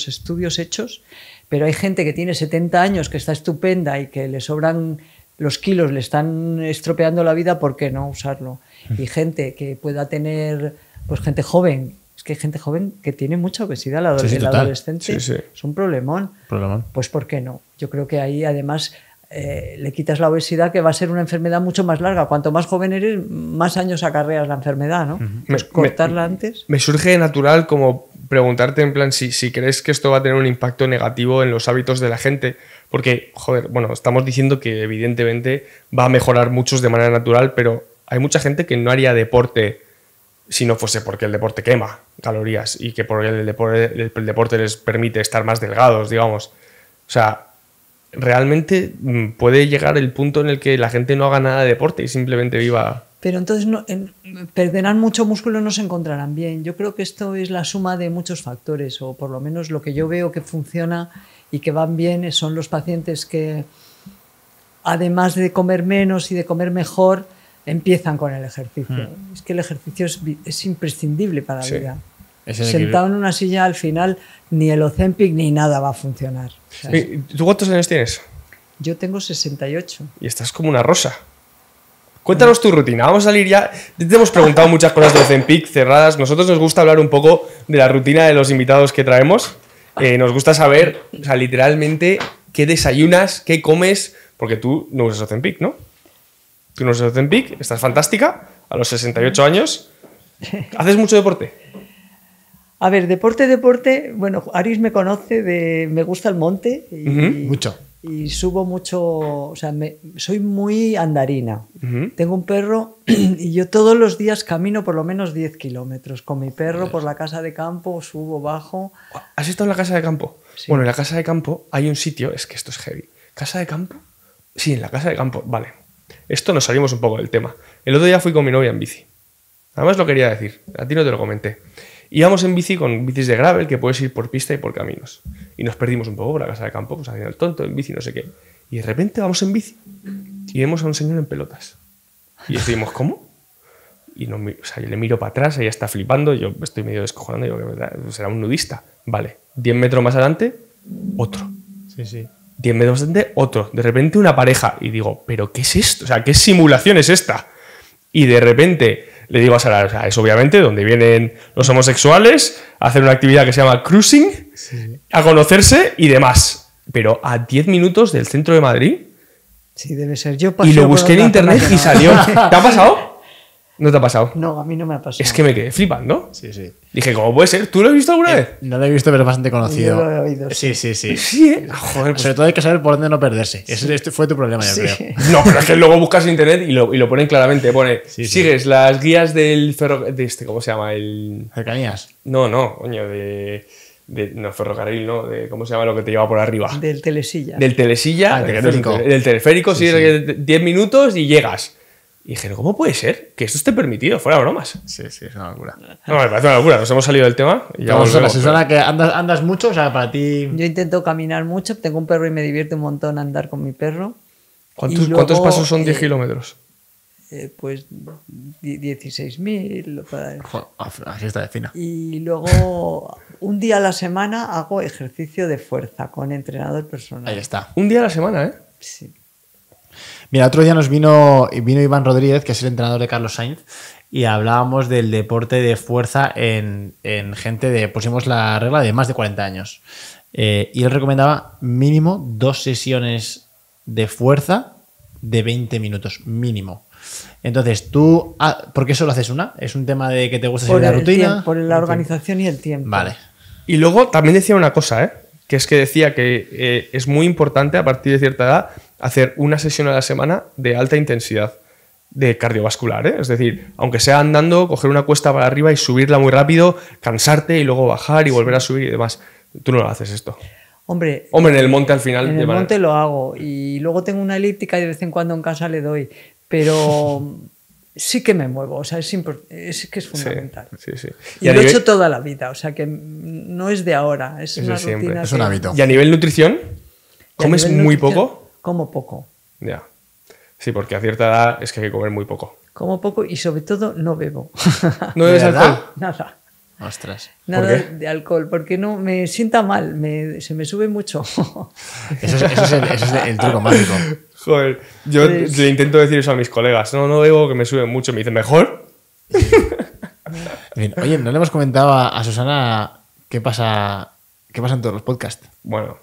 estudios hechos, pero hay gente que tiene 70 años, que está estupenda y que le sobran los kilos, le están estropeando la vida, ¿por qué no usarlo? Mm. Y gente que pueda tener, pues gente joven, es que hay gente joven que tiene mucha obesidad, la, sí, sí, sí, es un problemón. problemón. Pues ¿por qué no? Yo creo que ahí además eh, le quitas la obesidad, que va a ser una enfermedad mucho más larga. Cuanto más joven eres, más años acarreas la enfermedad, ¿no? pues cortarla antes. Me surge natural como preguntarte en plan si, crees que esto va a tener un impacto negativo en los hábitos de la gente. Porque, joder, bueno, estamos diciendo que evidentemente va a mejorar muchos de manera natural, pero hay mucha gente que no haría deporte si no fuese porque el deporte quema calorías y que por el, el deporte les permite estar más delgados, digamos. O sea, realmente mm, puede llegar el punto en el que la gente no haga nada de deporte y simplemente viva. Pero entonces perderán mucho músculo y no se encontrarán bien. Yo creo que esto es la suma de muchos factores, o por lo menos lo que yo veo que funciona y que van bien son los pacientes que, además de comer menos y de comer mejor, empiezan con el ejercicio. Hmm. Es que el ejercicio es, imprescindible para la vida sentado en una silla, al final ni el Ozempic ni nada va a funcionar. ¿Tú cuántos años tienes? Yo tengo 68. Y estás como una rosa. Cuéntanos tu rutina. Vamos a salir ya. Te hemos preguntado muchas cosas de Ozempic cerradas. Nosotros nos gusta hablar un poco de la rutina de los invitados que traemos. Eh, nos gusta saber, literalmente, qué desayunas, qué comes, porque tú no usas Ozempic, ¿no? Tú no usas Ozempic, estás fantástica, a los 68 años. ¿Haces mucho deporte? A ver, deporte, deporte. Bueno, Aris me conoce de. Me gusta el monte. Y, Mucho. Y subo mucho. O sea, soy muy andarina. Tengo un perro y yo todos los días camino por lo menos 10 kilómetros con mi perro por la casa de campo, subo, bajo. ¿Has estado en la casa de campo? Bueno, en la casa de campo hay un sitio, es que esto es heavy. ¿Casa de campo? Sí, en la casa de campo, vale. Esto nos salimos un poco del tema. El otro día fui con mi novia en bici. Además lo quería decir, a ti no te lo comenté. Íbamos en bici con bicis de gravel que puedes ir por pista y por caminos. Y nos perdimos un poco por la casa de campo, pues haciendo el tonto, en bici, no sé qué. Y de repente vamos en bici y vemos a un señor en pelotas. Y decimos, ¿cómo? Y no, o sea, yo le miro para atrás, ella está flipando, yo estoy medio descojonando, digo, será un nudista. Vale, 10 metros más adelante, otro. Sí, sí. 10 metros más adelante, otro. De repente una pareja. Y digo, ¿pero qué es esto? O sea, ¿qué simulación es esta? Y de repente le digo a Sara, es obviamente donde vienen los homosexuales a hacer una actividad que se llama cruising, a conocerse y demás. Pero a 10 minutos del centro de Madrid. debe ser. Yo y lo busqué en internet y salió. ¿Te ha pasado? ¿No te ha pasado? No, a mí no me ha pasado. Es que me quedé flipando. Sí, sí. Dije, ¿cómo puede ser? ¿Tú lo has visto alguna eh, vez? No lo he visto, pero es bastante conocido. Sí, sí, sí. ¿eh? Joder, pues- Sobre todo hay que saber por dónde no perderse. este fue tu problema, yo creo. No, pero es que luego buscas internet y lo, ponen claramente. Pone, sigues las guías del ferro... este, ¿Cómo se llama? El... ¿Cercanías? No, no, coño, de... De, no, ferrocarril, ¿no? De, ¿Cómo se llama lo que te lleva por arriba? Del telesilla. Del telesilla. Del ah, teleférico. Del teleférico, Sigue 10 minutos y llegas. Y dijeron, ¿cómo puede ser que esto esté permitido? Fuera bromas. Sí, sí, es una locura. No, me parece una locura. Nos hemos salido del tema. ya que andas, andas mucho, o sea, para ti... Yo intento caminar mucho. Tengo un perro y me divierte un montón andar con mi perro. ¿Cuántos, pasos son 10 eh, kilómetros? Eh, pues 16.000. Así está de fina. Y luego, un día a la semana hago ejercicio de fuerza con entrenador personal. Ahí está. Un día a la semana, ¿eh? Sí. Mira, otro día nos vino, vino Iván Rodríguez, que es el entrenador de Carlos Sainz, y hablábamos del deporte de fuerza en, gente de, pusimos la regla de más de 40 años. Eh, y él recomendaba mínimo dos sesiones de fuerza de 20 minutos, mínimo. Entonces, tú, ah, ¿por qué solo haces una? ¿Es un tema de que te gusta seguir la rutina? por la organización y el tiempo. Vale. Y luego también decía una cosa, ¿eh? que es que decía que eh, es muy importante a partir de cierta edad hacer una sesión a la semana de alta intensidad de cardiovascular, ¿eh? es decir, aunque sea andando, coger una cuesta para arriba y subirla muy rápido, cansarte y luego bajar y volver a subir y demás. Tú no lo haces esto. Hombre, Hombre en el monte al final. En el monte lo hago y luego tengo una elíptica y de vez en cuando en casa le doy, pero sí que me muevo, o sea, es, es que es fundamental. Sí, sí, Y, lo he hecho toda la vida, o sea, que no es de ahora, es, una rutina. un hábito. ¿Y a nivel nutrición? ¿Comes muy poco? como poco. Ya. Sí, porque a cierta edad es que hay que comer muy poco. Como poco y sobre todo no bebo. ¿No bebes alcohol? Nada. Ostras. Nada de alcohol, porque no me sienta mal, me, se me sube mucho. eso, es, el, truco mágico. Joder, yo pues le intento decir eso a mis colegas. No, no bebo, que me sube mucho. Me dicen, mejor. oye, no le hemos comentado a, Susana qué pasa, qué pasa en todos los podcasts. Bueno,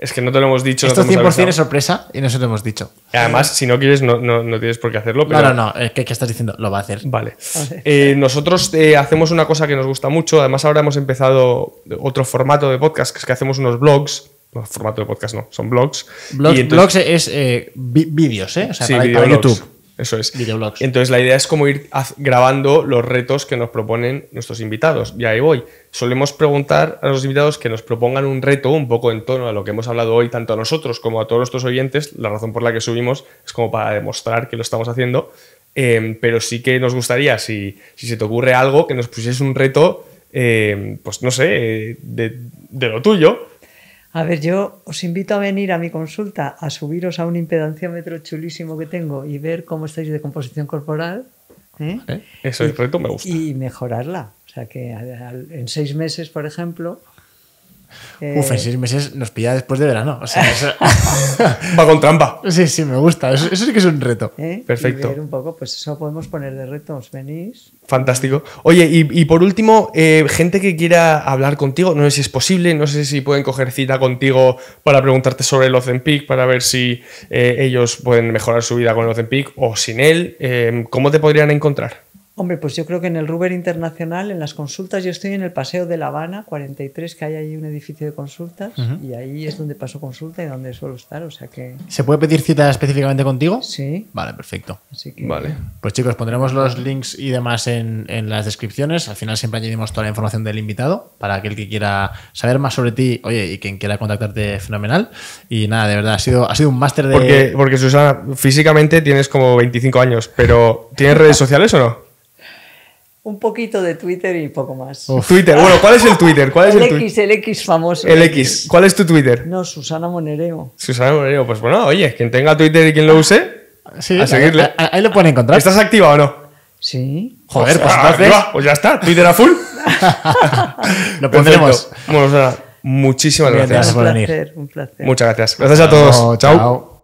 es que no te lo hemos dicho. Esto 100% es sorpresa y no se lo hemos dicho. Además, si no quieres, no, tienes por qué hacerlo. Pero... No, no, no. Eh, ¿Qué, ¿Qué, estás diciendo? Lo va a hacer. Vale. Eh, nosotros eh, hacemos una cosa que nos gusta mucho. Además, ahora hemos empezado otro formato de podcast, que es que hacemos unos blogs. No, formato de podcast no, son blogs. Blogs es vídeos, ¿eh? O sea, para YouTube. Eso es. Entonces la idea es como ir grabando los retos que nos proponen nuestros invitados. Y ahí voy. Solemos preguntar a los invitados que nos propongan un reto un poco en tono a lo que hemos hablado hoy, tanto a nosotros como a todos nuestros oyentes. La razón por la que subimos es como para demostrar que lo estamos haciendo. Em, pero sí que nos gustaría, si, se te ocurre algo, que nos pusieses un reto, em, pues no sé, eh, de lo tuyo a ver, yo os invito a venir a mi consulta, a subiros a un impedanciómetro chulísimo que tengo y ver cómo estáis de composición corporal. ¿eh? Eso es reto, me gusta. Y mejorarla. O sea, que en seis meses, por ejemplo, eh, Uf, en seis meses nos pilla después de verano. O sea, Va con trampa. Sí, sí, me gusta. Eso, sí que es un reto. ¿Eh? Perfecto. un poco, pues eso podemos poner de reto. venís. Fantástico. Oye, y, por último, eh, gente que quiera hablar contigo, no sé si es posible, no sé si pueden coger cita contigo para preguntarte sobre el Ozempic, para ver si ellos pueden mejorar su vida con el Ozempic o sin él. ¿Cómo te podrían encontrar? Hombre, pues yo creo que en el Ruber Internacional, en las consultas, yo estoy en el Paseo de La Habana, 43, que hay ahí un edificio de consultas, y ahí es donde paso consulta y donde suelo estar, o sea que... ¿Se puede pedir cita específicamente contigo? Sí. Vale, perfecto. Vale. Pues chicos, pondremos los links y demás en, las descripciones, al final siempre añadimos toda la información del invitado, para aquel que quiera saber más sobre ti, oye, y quien quiera contactarte, fenomenal. Y nada, de verdad, ha sido, ha sido un máster de... Porque, porque Susana, físicamente tienes como 25 años, pero ¿tienes redes sociales o no? un poquito de Twitter y poco más. Twitter, bueno, ¿cuál es el Twitter? ¿Cuál es el, X, el X famoso. El X. ¿Cuál es tu Twitter? No, Susana Monereo. Susana Monereo, pues bueno, oye, quien tenga Twitter y quien lo use, sí, a seguirle. Ahí, lo pueden encontrar. ¿Estás activa o no? Sí. Joder, pues, ah, pues ya está, Twitter a full. lo pondremos. Bueno, Susana, muchísimas gracias. por venir. Un placer, un placer. Muchas gracias. Gracias a todos. chao.